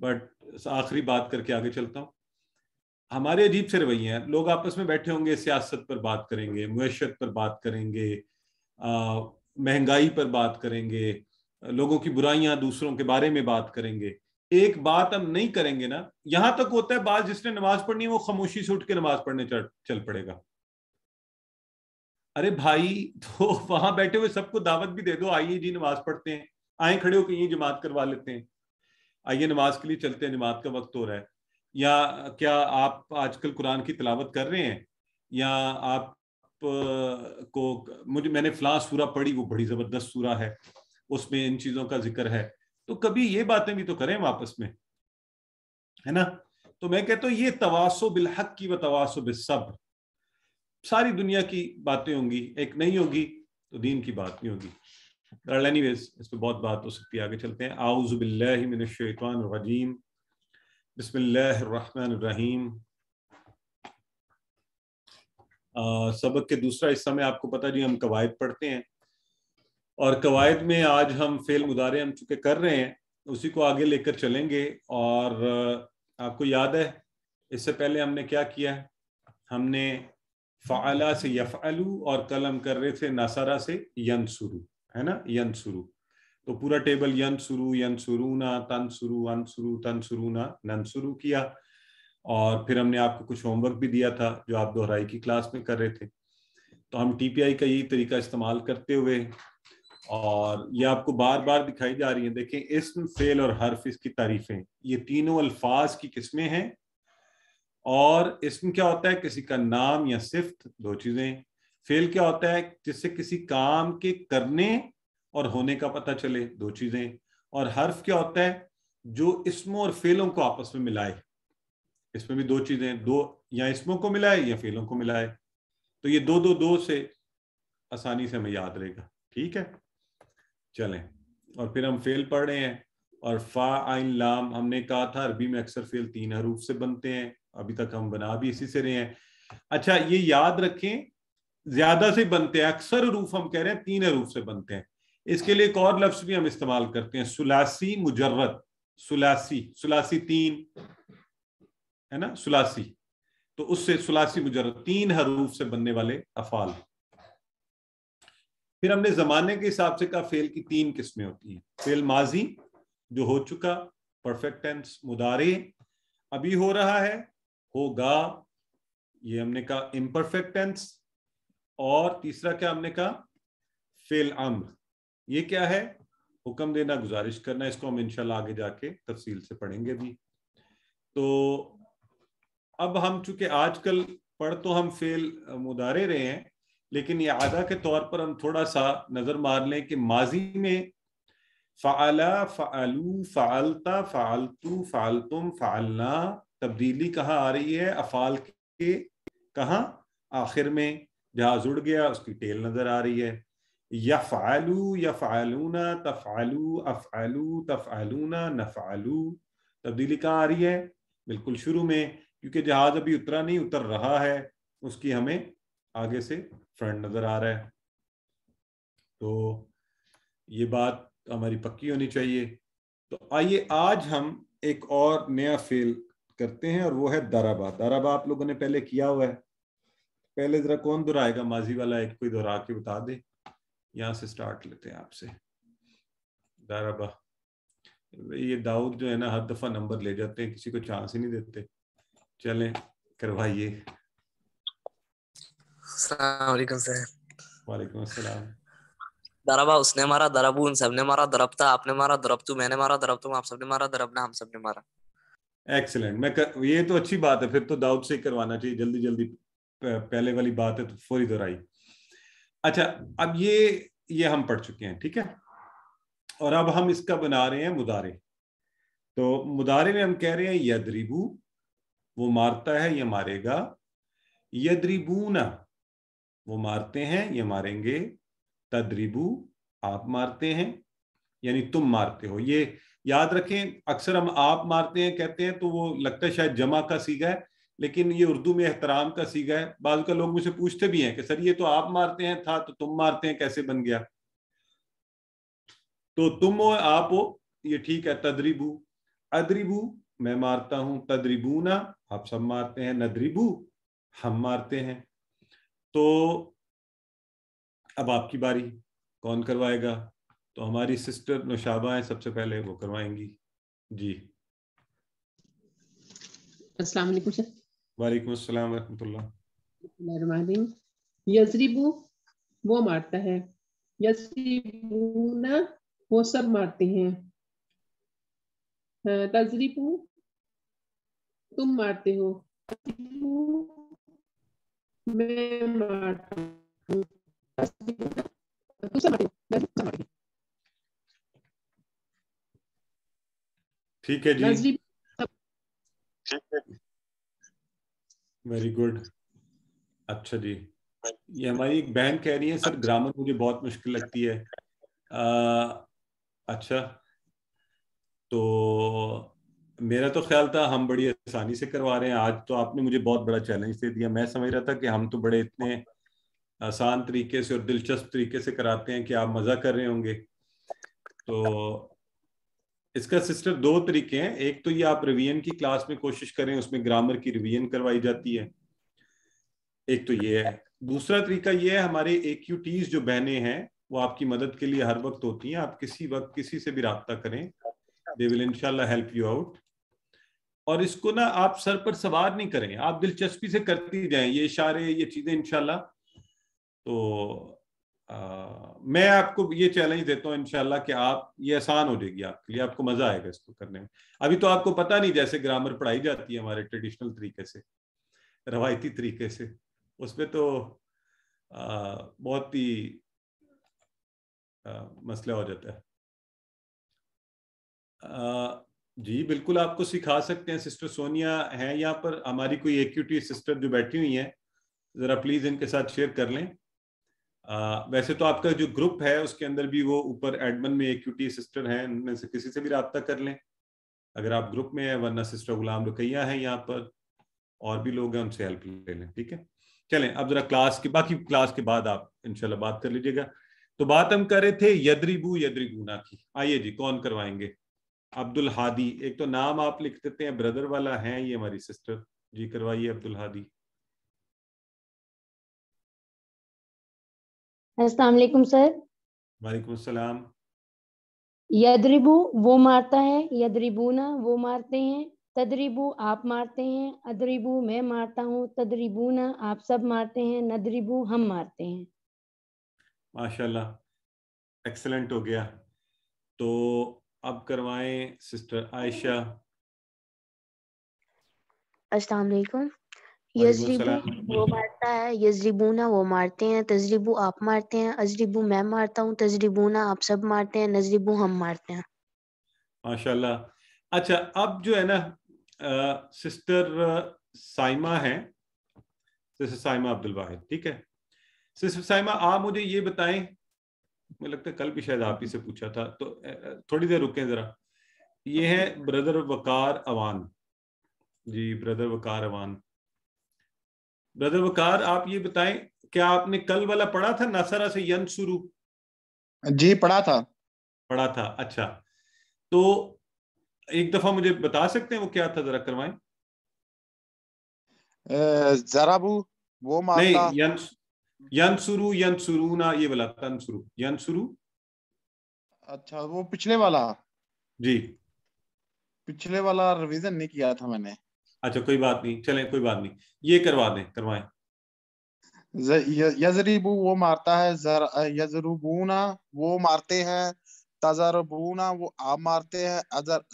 Speaker 1: बट आखिरी बात करके आगे चलता हूँ हमारे अजीब से रवैये हैं लोग आपस में बैठे होंगे सियासत पर बात करेंगे मैशत पर बात करेंगे महंगाई पर बात करेंगे लोगों की बुराइयां दूसरों के बारे में बात करेंगे एक बात हम नहीं करेंगे ना यहां तक होता है बात जिसने नमाज पढ़नी है वो खामोशी से उठ के नमाज पढ़ने चल, चल पड़ेगा अरे भाई तो वहां बैठे हुए सबको दावत भी दे दो आइए जी नमाज पढ़ते हैं आए खड़े होकर ये जमात करवा लेते हैं आइए नमाज के लिए चलते हैं जमात का वक्त हो रहा है या क्या आप आजकल कुरान की तलावत कर रहे हैं या आप को मुझे मैंने फ्लास सूरा पढ़ी वो बड़ी जबरदस्त सूरा है उसमें इन चीजों का जिक्र है तो कभी ये बातें भी तो करें आपस में है ना तो मैं कहता हूं ये तवासो बिलहक की व तवासो बिलसब्र सारी दुनिया की बातें होंगी एक नहीं होगी तो दीन की बात नहीं होगी एनीवेज इस पे बहुत बात हो सकती है आगे चलते हैं आउज़बिल्लिमिनशैतानरजीम बिस्मिल्लाहिर्रहमानिर्रहीम सबक के दूसरा हिस्सा में आपको पता जी हम कवायद पढ़ते हैं और कवायद में आज हम फेल मुदारे हम चुके कर रहे हैं उसी को आगे लेकर चलेंगे और आपको याद है इससे पहले हमने क्या किया हमने फ़ाला से यफ़लू और कल हम कर रहे थे नासारा से यन शुरू है ना यन शुरू तो पूरा टेबल यन शुरू यन ना तन शुरू अन शुरू तन ना नन शुरू किया और फिर हमने आपको कुछ होमवर्क भी दिया था जो आप दोहराई की क्लास में कर रहे थे तो हम टीपीआई का यही तरीका इस्तेमाल करते हुए और ये आपको बार बार दिखाई जा रही है देखें इसम फेल और हर्फ इसकी तारीफें ये तीनों अल्फाज की किस्में हैं और इसम क्या होता है किसी का नाम या सिफ्त दो चीजें फेल क्या होता है जिससे किसी काम के करने और होने का पता चले दो चीजें और हर्फ क्या होता है जो इसमों और फेलों को आपस में मिलाए इसमें भी दो चीजें दो या इसमों को मिलाए या फेलों को मिलाए तो ये दो दो दो से आसानी से हमें याद रहेगा ठीक है चलें और फिर हम फेल पढ़ रहे हैं और फा आइन लाम हमने कहा था अरबी में अक्सर फेल तीन हरूफ से बनते हैं अभी तक हम बना भी इसी से रहे हैं अच्छा ये याद रखें ज्यादा से बनते हैं अक्सर रूफ हम कह रहे हैं तीन हरूफ से बनते हैं इसके लिए एक और लफ्ज भी हम इस्तेमाल करते हैं सुलासी मुजर्रत सुलासी सुलासी तीन है ना सुलासी तो उससे सुलासी मुजर्रत तीन हरूफ से बनने वाले अफाल फिर हमने जमाने के हिसाब से कहा फेल की तीन किस्में होती हैं फेल माजी जो हो चुका परफेक्ट टेंस मुदारे अभी हो रहा है होगा ये हमने कहा इम्परफेक्ट टेंस और तीसरा क्या हमने कहा फेल अम्र ये क्या है हुक्म देना गुजारिश करना इसको हम इनशाला आगे जाके तफसील से पढ़ेंगे भी तो अब हम चूंकि आजकल पढ़ तो हम फेल मुदारे रहे हैं लेकिन ये आधा के तौर पर हम थोड़ा सा नजर मार लें कि माजी में फ़ाला फ़ालू फ़ालता फ़ालतू फ़ालतुम फ़ालना तब्दीली कहाँ आ रही है अफाल के कहाँ आखिर में जहाँ जुड़ गया उसकी टेल नजर आ रही है या फ़ालू या फ़ालूना तफ़ालू अफ़ालू तफ़ालूना नफ़ालू तब्दीली कहाँ आ रही है बिल्कुल शुरू में क्योंकि जहाज अभी उतरा नहीं उतर रहा है उसकी हमें आगे से फ्रंट नजर आ रहा है तो ये बात हमारी पक्की होनी चाहिए तो आइए आज हम एक और नया फेल करते हैं और वो है दराबा दराबा आप लोगों ने पहले किया हुआ है पहले जरा कौन दोहराएगा माजी वाला एक कोई दोहरा के बता दे यहां से स्टार्ट लेते हैं आपसे दराबा ये दाऊद जो है ना हर दफा नंबर ले जाते हैं किसी को चांस ही नहीं देते चलें करवाइए दरबा उसने मारा दरबू उन सबने मारा दरबता आपने मारा दरबतू मैंने मारा दरबतुम आप सबने मारा दरबना हम सबने मारा एक्सीलेंट मैं कर, ये तो अच्छी बात है फिर तो दाऊद से करवाना चाहिए जल्दी जल्दी पहले वाली बात है तो फौरी दोहराई अच्छा अब ये ये हम पढ़ चुके हैं ठीक है और अब हम इसका बना रहे हैं मुदारे तो मुदारे में हम कह रहे हैं यद्रिबू वो मारता है या मारेगा यद्रिबू ना वो मारते हैं ये मारेंगे तद्रिबु आप मारते हैं यानी तुम मारते हो ये याद रखें अक्सर हम आप मारते हैं कहते हैं तो वो लगता है शायद जमा का सीगा है लेकिन ये उर्दू में एहतराम का सीगा है बाद का लोग मुझसे पूछते भी हैं कि सर ये तो आप मारते हैं था तो तुम मारते हैं कैसे बन गया तो तुम हो आप हो ये ठीक है तदरीबू अदरीबू मैं मारता हूं तदरीबू ना आप सब मारते हैं नदरीबू हम मारते हैं तो अब आपकी बारी कौन करवाएगा तो हमारी सिस्टर नौशाबा है सबसे पहले वो करवाएंगी जी अस्सलाम वालेकुम सर वालेकुम अस्सलाम रहमतुल्लाह वो मारता है यजरिबूना वो सब मारते हैं तजरिबू तुम मारते हो ठीक है जी वेरी गुड अच्छा जी ये हमारी एक बहन कह रही है सर ग्रामर मुझे बहुत मुश्किल लगती है आ, अच्छा तो मेरा तो ख्याल था हम बड़ी आसानी से करवा रहे हैं आज तो आपने मुझे बहुत बड़ा चैलेंज दे दिया मैं समझ रहा था कि हम तो बड़े इतने आसान तरीके से और दिलचस्प तरीके से कराते हैं कि आप मजा कर रहे होंगे तो इसका सिस्टर दो तरीके हैं एक तो ये आप रिवीजन की क्लास में कोशिश करें उसमें ग्रामर की रिवीजन करवाई जाती है एक तो ये है दूसरा तरीका ये है हमारे एक जो बहने हैं वो आपकी मदद के लिए हर वक्त होती हैं आप किसी वक्त किसी से भी रहा करें दे विल इनशाला हेल्प यू आउट और इसको ना आप सर पर सवार नहीं करें आप दिलचस्पी से करती जाएं ये इशारे ये चीजें इनशाला तो आ, मैं आपको ये चैलेंज देता हूँ इनशाला कि आप ये आसान हो जाएगी आपके लिए आपको मजा आएगा इसको करने में अभी तो आपको पता नहीं जैसे ग्रामर पढ़ाई जाती है हमारे ट्रेडिशनल तरीके से रवायती तरीके से उसमें तो आ, बहुत ही मसला हो जाता है आ, जी बिल्कुल आपको सिखा सकते हैं सिस्टर सोनिया है यहाँ पर हमारी कोई एक्यूटी सिस्टर जो बैठी हुई हैं ज़रा प्लीज़ इनके साथ शेयर कर लें आ, वैसे तो आपका जो ग्रुप है उसके अंदर भी वो ऊपर एडमन में एक्यूटी सिस्टर हैं उनमें से किसी से भी रब्ता कर लें अगर आप ग्रुप में है वरना सिस्टर गुलाम रुकैया है यहाँ पर और भी लोग हैं उनसे हेल्प ले लें ठीक है चलें अब ज़रा क्लास के बाकी क्लास के बाद आप इनशाला बात कर लीजिएगा तो बात हम कर रहे थे यदरीबू यद्रिगुना की आइए जी कौन करवाएंगे अब्दुल हादी एक तो नाम आप लिख देते हैं ब्रदर वाला है ये हमारी सिस्टर जी करवाइए अब्दुल हादी अस्सलाम सर वालेकुम सलाम यदरिबू वो मारता है यदरिबूना वो मारते हैं तदरिबू आप मारते हैं अदरिबू मैं मारता हूँ तदरिबूना आप सब मारते हैं नदरिबू हम मारते हैं माशाल्लाह एक्सलेंट हो गया तो अब करवाएं सिस्टर आयशा हम्म। अस्सलाम वालेकुम
Speaker 2: यजरिबू वो
Speaker 1: मारता है यजरिबूना वो मारते हैं तजरीबू आप मारते हैं अजरीबू मैं मारता हूँ तजरिबूना आप सब मारते हैं नजरीबू हम मारते हैं माशाल्लाह अच्छा अब जो है ना सिस्टर साइमा है सिस्टर साइमा अब्दुल वाहिद ठीक है सिस्टर साइमा आप मुझे ये बताएं मुझे लगता है कल भी शायद आप ही से पूछा था तो थोड़ी देर रुके जरा ये है brother Waqar Awan ji brother Waqar Awan brother Waqar आप ये बताएं क्या आपने कल वाला पढ़ा था नासरा से यन शुरू जी पढ़ा था पढ़ा था अच्छा तो एक दफा मुझे बता सकते हैं वो क्या था जरा करवाएं जरा वो मामला नहीं यंसुरु यंसुरुना ये वाला तनसुरु यंसुरु अच्छा वो पिछले वाला जी पिछले वाला रिवीजन नहीं किया था मैंने अच्छा कोई बात नहीं चले कोई बात नहीं ये करवा दें करवाएं यजरीबू वो मारता है यजरुबूना वो मारते हैं तजरबूना वो आप मारते हैं अजर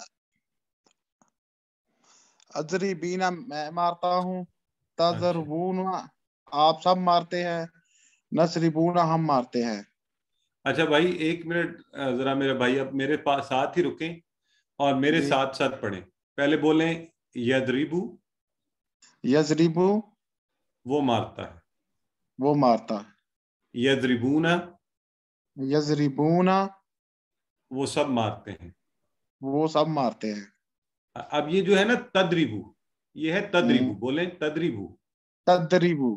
Speaker 1: अजरीबीना मैं मारता हूँ अच्छा। तजरबूना आप सब मारते हैं नसरिबूना हम मारते हैं अच्छा भाई एक मिनट जरा मेरे भाई अब मेरे पास साथ ही रुके और मेरे साथ साथ पढ़े पहले बोले यदरिबू यजरिबू वो मारता है वो मारता है यदरिबूना यजरिबूना वो सब मारते हैं वो सब मारते हैं अब ये जो है ना तदरिबू ये है तदरिबू हम्म। बोले तदरिबू तदरिबू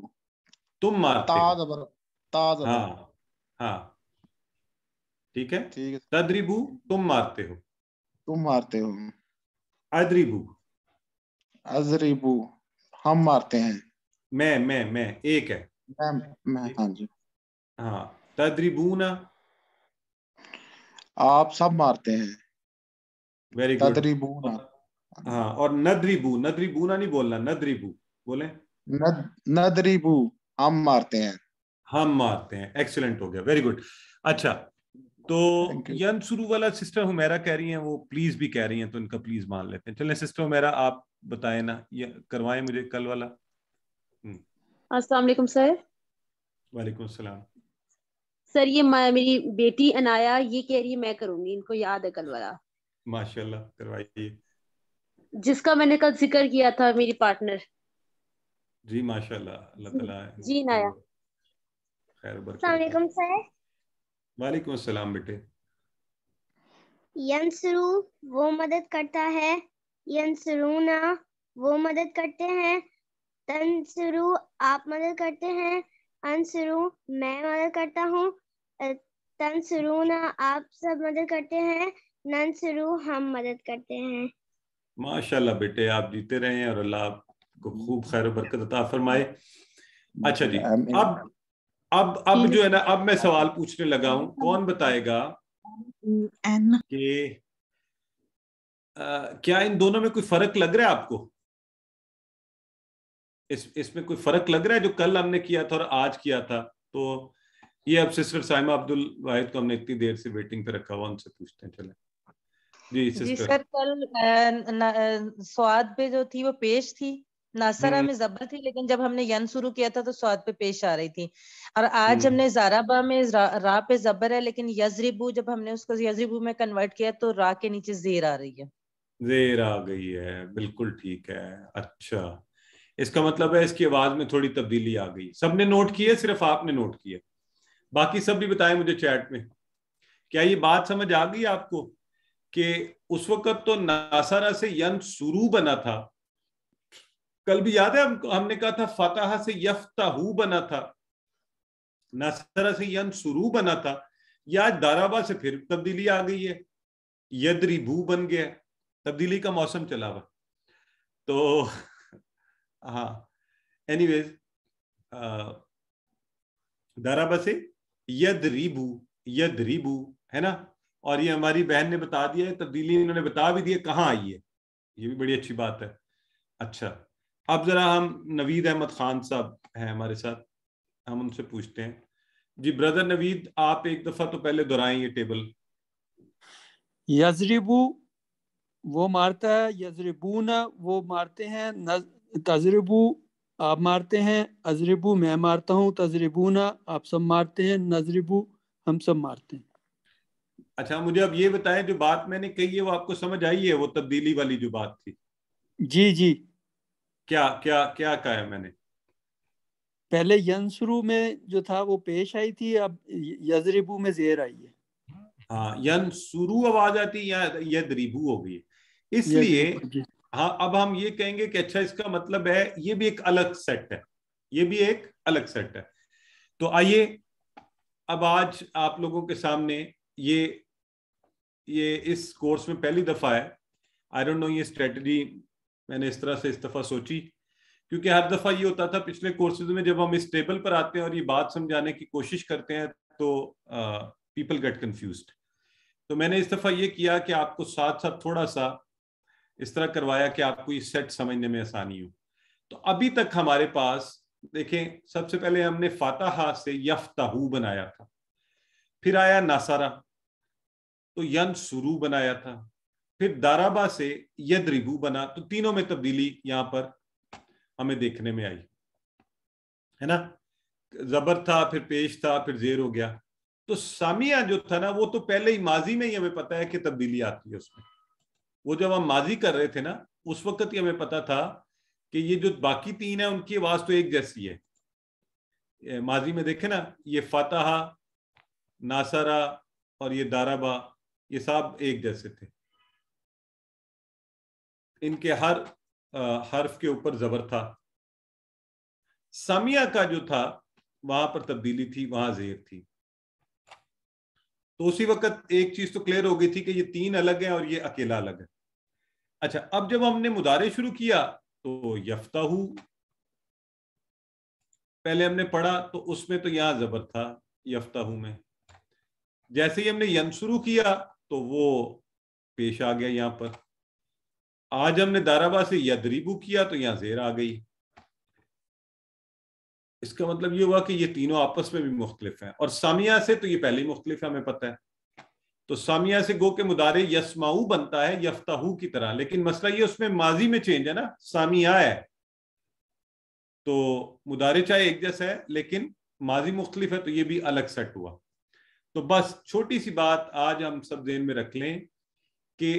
Speaker 1: तुम मारते ताज हाँ, हाँ ठीक है ठीक है तदरिबू तुम मारते हो तुम मारते हो अद्रिभु अजरिबू हम मारते हैं मैं मैं मैं एक है मैं मैं हाँ जी हाँ तदरिबूना आप सब मारते हैं वेरी गुड तदरिबूना हाँ और नदरीबू नदरीबूना नहीं बोलना नदरीबू बोले नद, नदरीबू हम मारते हैं हम मारते हैं एक्सीलेंट हो गया वेरी गुड अच्छा तो यन शुरू वाला सिस्टर हुमेरा कह रही हैं वो प्लीज भी कह रही हैं तो इनका प्लीज मान लेते हैं चलें सिस्टर हुमेरा आप बताएं ना ये करवाएं मुझे कल वाला हम्म। अस्सलाम वालेकुम सर वालेकुम सलाम सर ये मेरी बेटी अनाया ये कह रही है मैं करूंगी इनको याद है कल वाला माशाल्लाह करवाइए जिसका मैंने कल जिक्र किया था मेरी पार्टनर जी माशाल्लाह अल्लाह ताला जी अनाया वालेकुम बेटे वो मदद करता है यंसरूना वो मदद करते हैं आप मदद करते हैं मैं मदद करता हूँ तंसरूना आप सब मदद करते हैं नंसरू हम मदद करते हैं माशाल्लाह बेटे आप जीते रहे हैं और अल्लाह आपको खूब खैर बरकत अता फरमाए अच्छा जी अब अब अब जो है ना अब मैं सवाल पूछने लगा हूं हाँ। कौन बताएगा कि आ, क्या इन दोनों में कोई फर्क लग रहा है आपको इस इसमें कोई फर्क लग रहा है जो कल हमने किया था और आज किया था तो ये अब सिस्टर साइमा अब्दुल वाहिद को हमने इतनी देर से वेटिंग पे रखा हुआ उनसे पूछते हैं चले जी सिस्टर जी सर कल स्वाद पे जो थी वो पेश थी नासारा हम्म। में जबर थी लेकिन जब हमने यन शुरू किया था तो स्वाद पे पेश आ रही थी और आज हम्म। हमने जाराबा में रा, रा पे जबर है लेकिन यजरीबू जब हमने उसको यजरीबू में कन्वर्ट किया तो रा के नीचे जेर आ रही है जेर आ गई है बिल्कुल ठीक है अच्छा इसका मतलब है इसकी आवाज में थोड़ी तब्दीली आ गई सबने नोट किया सिर्फ आपने नोट किया बाकी सब भी बताए मुझे चैट में क्या ये बात समझ आ गई आपको कि उस वक्त तो नासारा से यन शुरू बना था कल भी याद है हम हमने कहा था फतेह से हु बना था नसरा से यनसुरू बना था या आज दाराबा से फिर तब्दीली आ गई है भू बन गया तब्दीली का मौसम चला हुआ तो हाँ वेज दाराबा से यद रिबू है ना और ये हमारी बहन ने बता दिया है तब्दीली इन्होंने बता भी दिया कहाँ आई है ये भी बड़ी अच्छी बात है अच्छा अब जरा हम नवीद अहमद खान साहब हैं हमारे साथ हम उनसे पूछते हैं जी ब्रदर नवीद आप एक दफा तो पहले दोहराएं ये टेबल यजरिबू वो मारता है यजरिबूना वो मारते हैं तजरिबू आप मारते हैं अजरिबू मैं मारता हूँ तजरिबूना आप सब मारते हैं नजरिबू हम सब मारते हैं अच्छा मुझे अब ये बताएं जो बात मैंने कही है वो आपको समझ आई है वो तब्दीली वाली जो बात थी जी जी क्या क्या क्या कहा है मैंने पहले यंसरू में जो था वो पेश आई थी अब यजरिबू में जेर आई है हाँ यन शुरू आवाज आती या यद हो गई इसलिए हाँ अब हम ये कहेंगे कि अच्छा इसका मतलब है ये भी एक अलग सेट है ये भी एक अलग सेट है तो आइए अब आज आप लोगों के सामने ये ये इस कोर्स में पहली दफा है आई डोंट नो ये स्ट्रेटजी मैंने इस तरह से इस दफ़ा सोची क्योंकि हर दफ़ा ये होता था पिछले कोर्सेज में जब हम इस टेबल पर आते हैं और ये बात समझाने की कोशिश करते हैं तो पीपल गेट कंफ्यूज तो मैंने इस दफ़ा ये किया कि आपको साथ साथ थोड़ा सा इस तरह करवाया कि आपको ये सेट समझने में आसानी हो तो अभी तक हमारे पास देखें सबसे पहले हमने फाताहा से यफ्ताहू बनाया था फिर आया नासारा तो यन सुरू बनाया था फिर दाराबा से यद रिभु बना तो तीनों में तब्दीली यहां पर हमें देखने में आई है ना जबर था फिर पेश था फिर जेर हो गया तो सामिया जो था ना वो तो पहले ही माजी में ही हमें पता है कि तब्दीली आती है उसमें वो जब हम माजी कर रहे थे ना उस वक्त ही हमें पता था कि ये जो बाकी तीन है उनकी आवाज तो एक जैसी है माजी में देखे ना ये फाताहा नासरा और ये दाराबा ये सब एक जैसे थे इनके हर हर्फ के ऊपर जबर था समिया का जो था वहां पर तब्दीली थी वहां जेर थी तो उसी वक्त एक चीज तो क्लियर हो गई थी कि ये तीन अलग है और ये अकेला अलग है अच्छा अब जब हमने मुदारे शुरू किया तो यफ्ताहू पहले हमने पढ़ा तो उसमें तो यहां जबर था यफ्ताहू में जैसे ही हमने शुरू किया तो वो पेश आ गया यहां पर आज हमने दाराबा से यदरीबू किया तो यहां जेर आ गई इसका मतलब ये हुआ कि ये तीनों आपस में भी मुख्तलिफ हैं और सामिया से तो ये पहले ही मुख्तलिफ है हमें पता है तो सामिया से गो के मुदारे यसमाऊ बनता है यफ्ताहू की तरह लेकिन मसला ये उसमें माजी में चेंज है ना सामिया है तो मुदारे चाहे एक जैसा है लेकिन माजी मुख्तलिफ है तो ये भी अलग सेट हुआ तो बस छोटी सी बात आज हम सब जेन में रख लें कि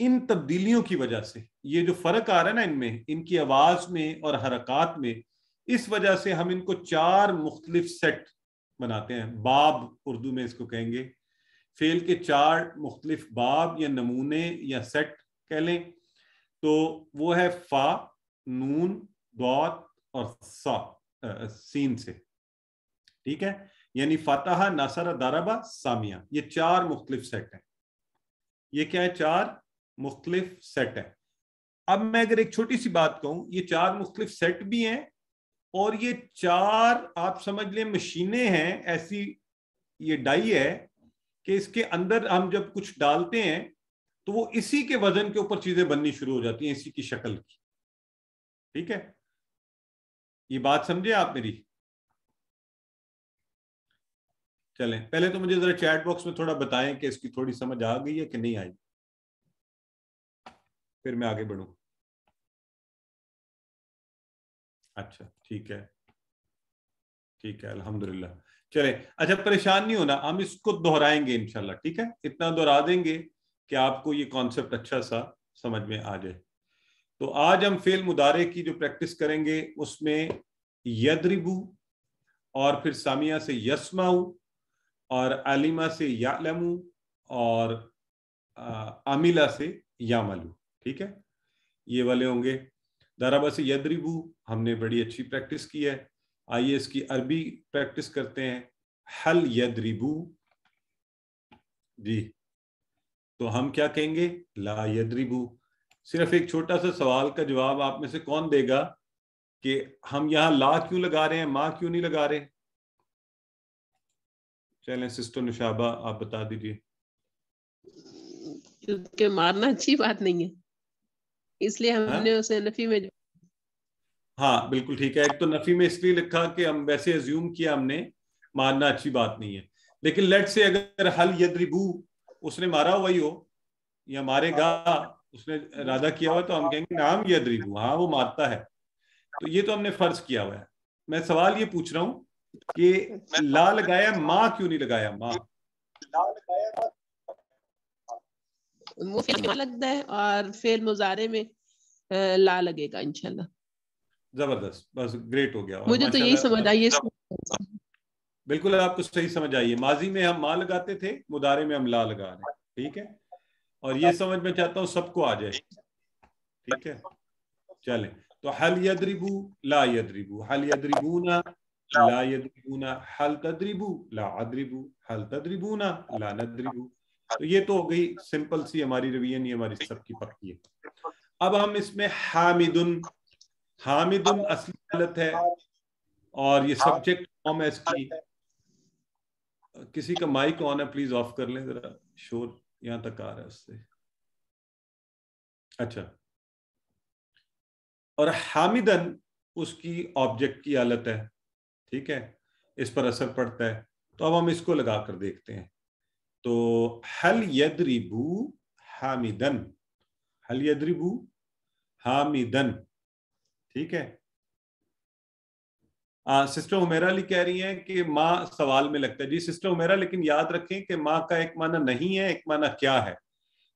Speaker 1: इन तब्दीलियों की वजह से ये जो फर्क आ रहा है ना इनमें इनकी आवाज में और हरकत में इस वजह से हम इनको चार मुख्तलिफ सेट बनाते हैं बाब उर्दू में इसको कहेंगे फेल के चार मुख्तलिफ बाब या नमूने या सेट कह लें तो वो है फा नून दौत और सा आ, सीन से ठीक है यानी फतहा नासर दाराबा सामिया ये चार मुख्तलिफ सेट हैं ये क्या है चार मुख्तलिफ सेट है अब मैं अगर एक छोटी सी बात कहूं ये चार मुख्तलिफ सेट भी हैं और ये चार आप समझ लें मशीनें हैं ऐसी ये डाई है कि इसके अंदर हम जब कुछ डालते हैं तो वो इसी के वजन के ऊपर चीजें बननी शुरू हो जाती हैं इसी की शक्ल की ठीक है ये बात समझे आप मेरी चलें पहले तो मुझे जरा चैट बॉक्स में थोड़ा बताएं कि इसकी थोड़ी समझ आ गई है कि नहीं आई फिर मैं आगे बढ़ू अच्छा ठीक है ठीक है अल्हम्दुलिल्लाह चले अच्छा परेशान नहीं होना हम इसको दोहराएंगे इनशाला ठीक है इतना दोहरा देंगे कि आपको ये कॉन्सेप्ट अच्छा सा समझ में आ जाए तो आज हम फेल मुदारे की जो प्रैक्टिस करेंगे उसमें यदरिबू और फिर सामिया से यसमाऊ और आलिमा से यालमू और अमिला से यामलू ठीक है ये वाले होंगे दाराबा से हमने बड़ी अच्छी प्रैक्टिस की है आइए इसकी अरबी प्रैक्टिस करते हैं हल यद्रिबू जी तो हम क्या कहेंगे ला यद्रिबू सिर्फ एक छोटा सा सवाल का जवाब आप में से कौन देगा कि हम यहाँ ला क्यों लगा रहे हैं माँ क्यों नहीं लगा रहे चले सिस्टर नुशाबा आप बता दीजिए क्योंकि मारना अच्छी बात नहीं है इसलिए हाँ? हमने उसे नफी में हाँ बिल्कुल ठीक है एक तो नफी में इसलिए लिखा कि हम वैसे एज्यूम किया हमने मारना अच्छी बात नहीं है लेकिन लेट से अगर हल यद्रिबू उसने मारा हुआ ही हो या मारेगा उसने राधा किया हुआ तो हम कहेंगे नाम यद्रिबू हाँ वो मारता है तो ये तो हमने फर्ज किया हुआ है मैं सवाल ये पूछ रहा हूँ कि ला लगाया माँ क्यों नहीं लगाया माँ ला लगाया वो फिर हम्म। लगता है और फिर मुजारे में ला लगेगा इंशाल्लाह जबरदस्त बस ग्रेट हो गया मुझे तो यही समझ आई बिल्कुल आपको सही समझ आई है माजी में हम माँ लगाते थे मुदारे में हम ला लगा रहे ठीक है और ये समझ में चाहता हूँ सबको आ जाए ठीक है चले तो हल यद्रिबू ला यद्रिबू हल यद्रिबूना ला यद्रिबूना हल तद्रिबू ला अद्रिबू हल तद्रिबूना ला नद्रिबू तो ये तो हो गई सिंपल सी हमारी रिवीजन ये हमारी सबकी पक्की है अब हम इसमें हामिदुन हामिदुन असली हालत है और ये सब्जेक्ट हाँ। फॉर्म है इसकी किसी का माइक ऑन है प्लीज ऑफ कर लें जरा शोर यहां तक आ रहा है उससे अच्छा और हामिदन उसकी ऑब्जेक्ट की हालत है ठीक है इस पर असर पड़ता है तो अब हम इसको लगा कर देखते हैं तो हल यद्रिबू हामिदन हल यद्रिबू हामिदन ठीक है आ, सिस्टर उमेरा ली कह रही है कि माँ सवाल में लगता है जी सिस्टर उमेरा लेकिन याद रखें कि माँ का एक माना नहीं है एक माना क्या है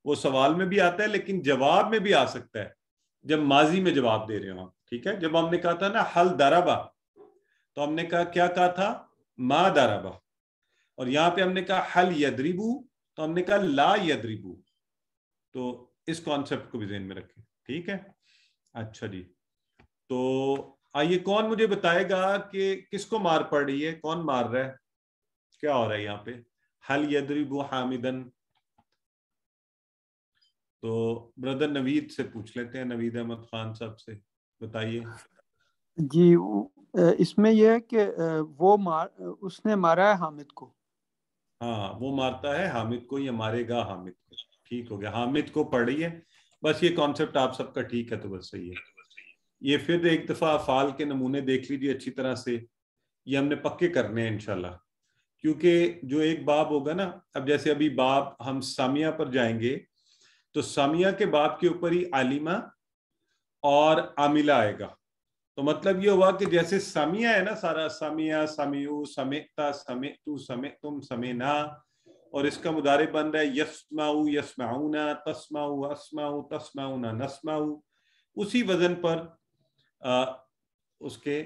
Speaker 1: वो सवाल में भी आता है लेकिन जवाब में भी आ सकता है जब माजी में जवाब दे रहे हो आप ठीक है जब हमने कहा था ना हल दराबा तो हमने कहा क्या कहा था माँ दराबा और यहाँ पे हमने कहा हल यद्रिबू तो हमने कहा ला यद्रिबू तो इस कॉन्सेप्ट को भी जेन में रखें ठीक है अच्छा जी तो आइए कौन मुझे बताएगा कि किसको मार पड़ रही है कौन मार रहा है क्या हो रहा है यहाँ पे हल यद्रिबू हामिदन तो ब्रदर नवीद से पूछ लेते हैं नवीद अहमद खान साहब से बताइए जी इसमें यह है कि वो मार उसने मारा है हामिद को हाँ वो मारता है हामिद को या मारेगा हामिद को ठीक हो गया हामिद को पढ़िए बस ये कॉन्सेप्ट आप सबका ठीक है तो बस सही है ये फिर एक दफा अफाल के नमूने देख लीजिए अच्छी तरह से ये हमने पक्के करने हैं इनशाला क्योंकि जो एक बाप होगा ना अब जैसे अभी बाप हम सामिया पर जाएंगे तो सामिया के बाप के ऊपर ही आलिमा और आमिला आएगा तो मतलब ये हुआ कि जैसे समिया है ना सारा समिया समयू समेता समे तू समे तुम समेना और इसका मुदारे बन रहा है यस्माऊ ना तस्माऊ असमाऊ ना नस्माऊ उसी वजन पर आ, उसके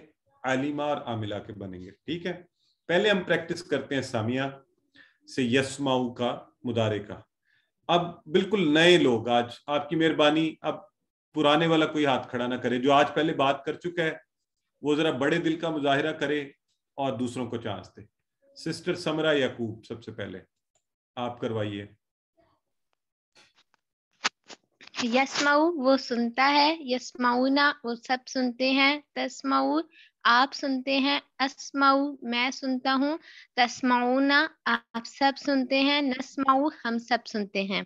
Speaker 1: आलिमा और आमिला के बनेंगे ठीक है पहले हम प्रैक्टिस करते हैं सामिया से यसमाऊ का मुदारे का अब बिल्कुल नए लोग आज आपकी मेहरबानी अब पुराने वाला कोई हाथ खड़ा ना करे जो आज पहले बात कर चुका है वो जरा बड़े दिल का मुजाहरा करे और दूसरों को चांस दे सिस्टर समरा याकूब सबसे पहले आप करवाइए यस्माऊ वो सुनता है यस्माऊना वो सब सुनते हैं तस्माऊ आप सुनते हैं असमाऊ मैं सुनता हूँ तस्माऊना आप सब सुनते हैं नस्माऊ हम सब सुनते हैं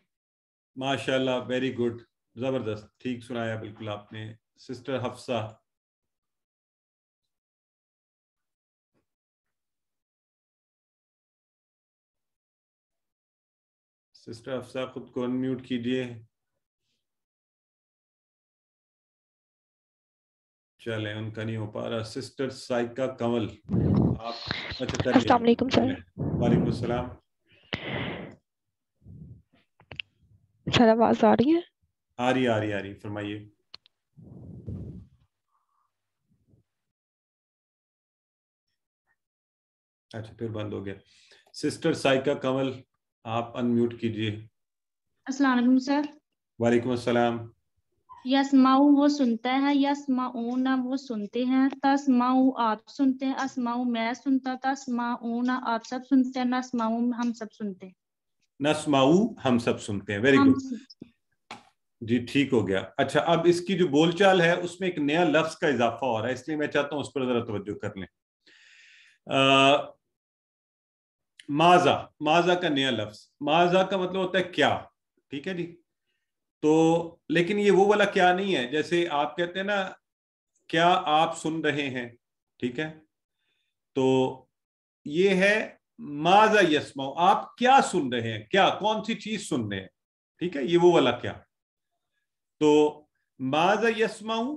Speaker 1: माशाल्लाह वेरी गुड जबरदस्त ठीक सुनाया बिल्कुल आपने सिस्टर हफ्सा सिस्टर हफ्सा खुद को अनम्यूट कीजिए चले उनका नहीं हो पा रहा सिस्टर साइका कंवल आप अच्छा अस्सलाम वालेकुम सर सर आवाज आ रही है आ रही आ रही आ रही फरमाइए अच्छा फिर बंद हो गया सिस्टर साइका कमल आप अनम्यूट कीजिए अस्सलाम वालेकुम सर वालेकुम अस्सलाम यसमाऊ वो सुनता है ना वो सुनते हैं तस्माऊ आप सुनते हैं असमाऊ मैं सुनता ना आप सब सुनते हैं नस्माऊ हम सब सुनते हैं नस्माऊ हम सब सुनते हैं वेरी गुड जी ठीक हो गया अच्छा अब इसकी जो बोलचाल है उसमें एक नया लफ्ज का इजाफा हो रहा है इसलिए मैं चाहता हूं उस पर जरा तवज्जो कर लें माजा माजा का नया लफ्ज माजा का मतलब होता है क्या ठीक है जी तो लेकिन ये वो वाला क्या नहीं है जैसे आप कहते हैं ना क्या आप सुन रहे हैं ठीक है तो ये है माजा यसमा आप क्या सुन रहे हैं क्या कौन सी चीज सुन रहे हैं ठीक है ये वो वाला क्या तो माज यसमाऊ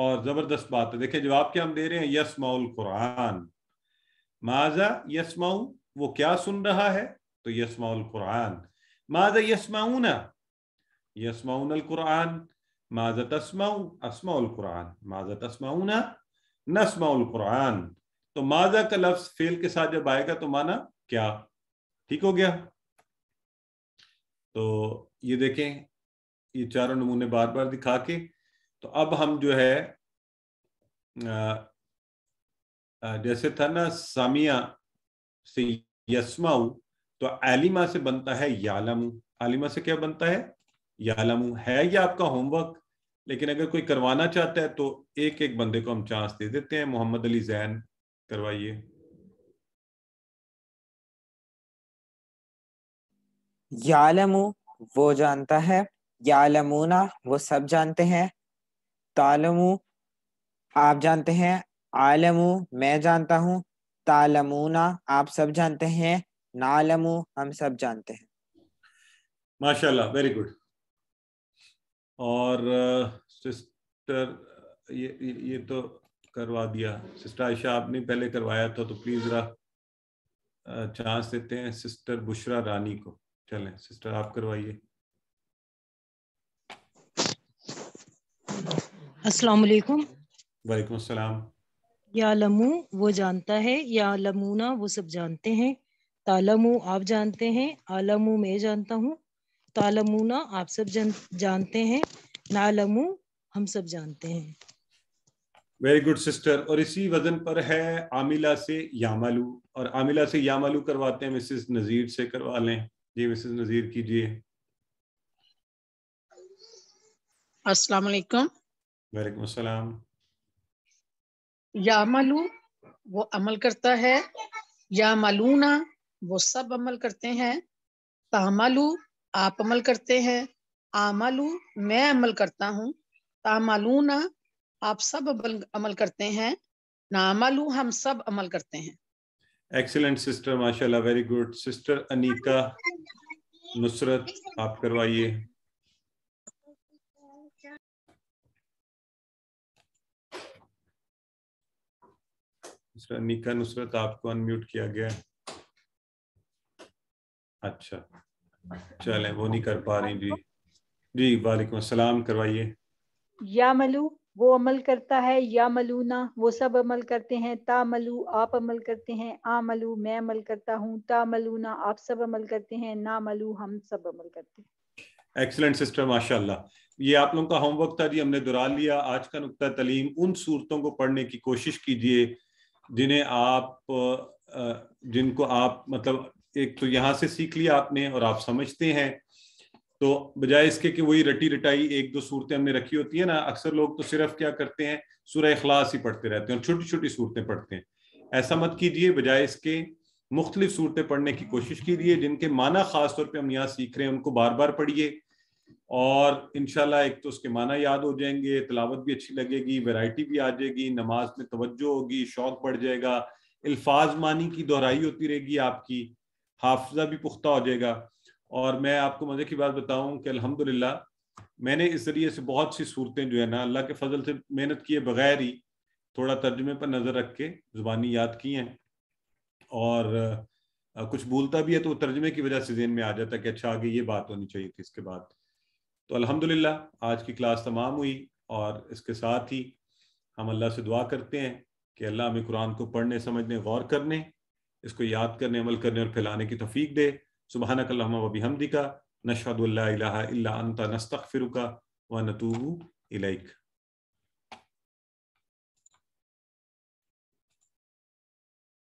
Speaker 1: और जबरदस्त बात है देखिए जवाब क्या हम दे रहे हैं यसमाउल कुरान माजा यसमाऊ वो क्या सुन रहा है तो यसमाउल कुरान माजा यसमाऊना यसमाउन अल कुरान माजा तस्माऊ असमाउल कुरान माजा तस्माऊना नस्माउल कुरान तो माजा का लफ्ज फेल के साथ जब आएगा तो माना क्या ठीक हो गया तो ये देखें ये चारों नमूने बार बार दिखा के तो अब हम जो है जैसे था ना सामिया से यस्माऊ तो एलिमा से बनता है यालमू आलिमा से क्या बनता है यालमू है या आपका होमवर्क लेकिन अगर कोई करवाना चाहता है तो एक एक बंदे को हम चांस दे देते हैं मोहम्मद अली जैन करवाइए यालमू वो जानता है यालमूना वो सब जानते हैं तालमू आप जानते हैं आलमू मैं जानता हूँ तालमूना आप सब जानते हैं नालमु हम सब जानते हैं माशाल्लाह वेरी गुड और सिस्टर ये ये तो करवा दिया सिस्टर आयशा आपने पहले करवाया था तो प्लीज जरा चांस देते हैं सिस्टर बुशरा रानी को चलें सिस्टर आप करवाइए अस्सलाम वालेकुम या लमू वो जानता है या लमूना वो सब जानते हैं तालमू आप जानते हैं आलमु मैं जानता हूँ तालमूना आप सब जन, जानते हैं नालमू हम सब जानते हैं वेरी गुड सिस्टर और इसी वजन पर है आमिला से यामालू और आमिला से यामालू करवाते हैं मिसेस नज़ीर से करवा लें जी मिसेस नज़ीर कीजिए अस्सलाम वालेकुम वालेकुम अस्सलाम या मालू वो अमल करता है या मालूना वो सब अमल करते हैं तामालू आप अमल करते हैं आमालू मैं अमल करता हूँ तामालूना आप सब अमल अमल करते हैं नामालू हम सब अमल करते हैं एक्सीलेंट सिस्टर माशाल्लाह very good sister Anita Nusrat आप करवाइए निका नुसरत आपको अनम्यूट किया गया अच्छा चले वो नहीं कर पा रही जी जी वालेकुम अस्सलाम करवाइए या मलू वो अमल करता है या मलूना वो सब अमल करते हैं ता मलू आप अमल करते हैं आ मलू मैं अमल करता हूँ ता मलूना आप सब अमल करते हैं ना मलू हम सब अमल करते हैं एक्सलेंट सिस्टर माशाल्लाह ये आप लोगों का होमवर्क था जी हमने दोहरा लिया आज का नुकता तलीम उन सूरतों को पढ़ने की कोशिश कीजिए जिन्हें आप जिनको आप मतलब एक तो यहाँ से सीख लिया आपने और आप समझते हैं तो बजाय इसके कि वही रटी रटाई एक दो सूरतें हमने रखी होती है ना अक्सर लोग तो सिर्फ क्या करते हैं सूर्य अखलास ही पढ़ते रहते हैं और छोटी छोटी सूरतें पढ़ते हैं ऐसा मत कीजिए बजाय इसके मुख्तलिफ सूरतें पढ़ने की कोशिश कीजिए जिनके माना खास तौर पर हम यहाँ सीख रहे हैं उनको बार बार पढ़िए और इनशाला एक तो उसके माना याद हो जाएंगे तलावत भी अच्छी लगेगी वैरायटी भी आ जाएगी नमाज में तवज्जो होगी शौक बढ़ जाएगा अल्फाज मानी की दोहराई होती रहेगी आपकी हाफजा भी पुख्ता हो जाएगा और मैं आपको मज़े की बात बताऊं कि अल्हम्दुलिल्लाह मैंने इस जरिए से बहुत सी सूरतें जो है ना अल्लाह के फजल से मेहनत किए बगैर ही थोड़ा तर्जमे पर नज़र रख के ज़ुबानी याद की हैं और कुछ भूलता भी है तो तर्जमे की वजह से जेन में आ जाता है कि अच्छा आगे ये बात होनी चाहिए थी इसके बाद तो अल्हम्दुलिल्लाह आज की क्लास तमाम हुई और इसके साथ ही हम अल्लाह से दुआ करते हैं कि अल्लाह हमें कुरान को पढ़ने समझने गौर करने इसको याद करने अमल करने और फैलाने की तफीक दे सुबह कल्ला वबी हमदी का नशाद अंत फिर का व नतूबू इलाइक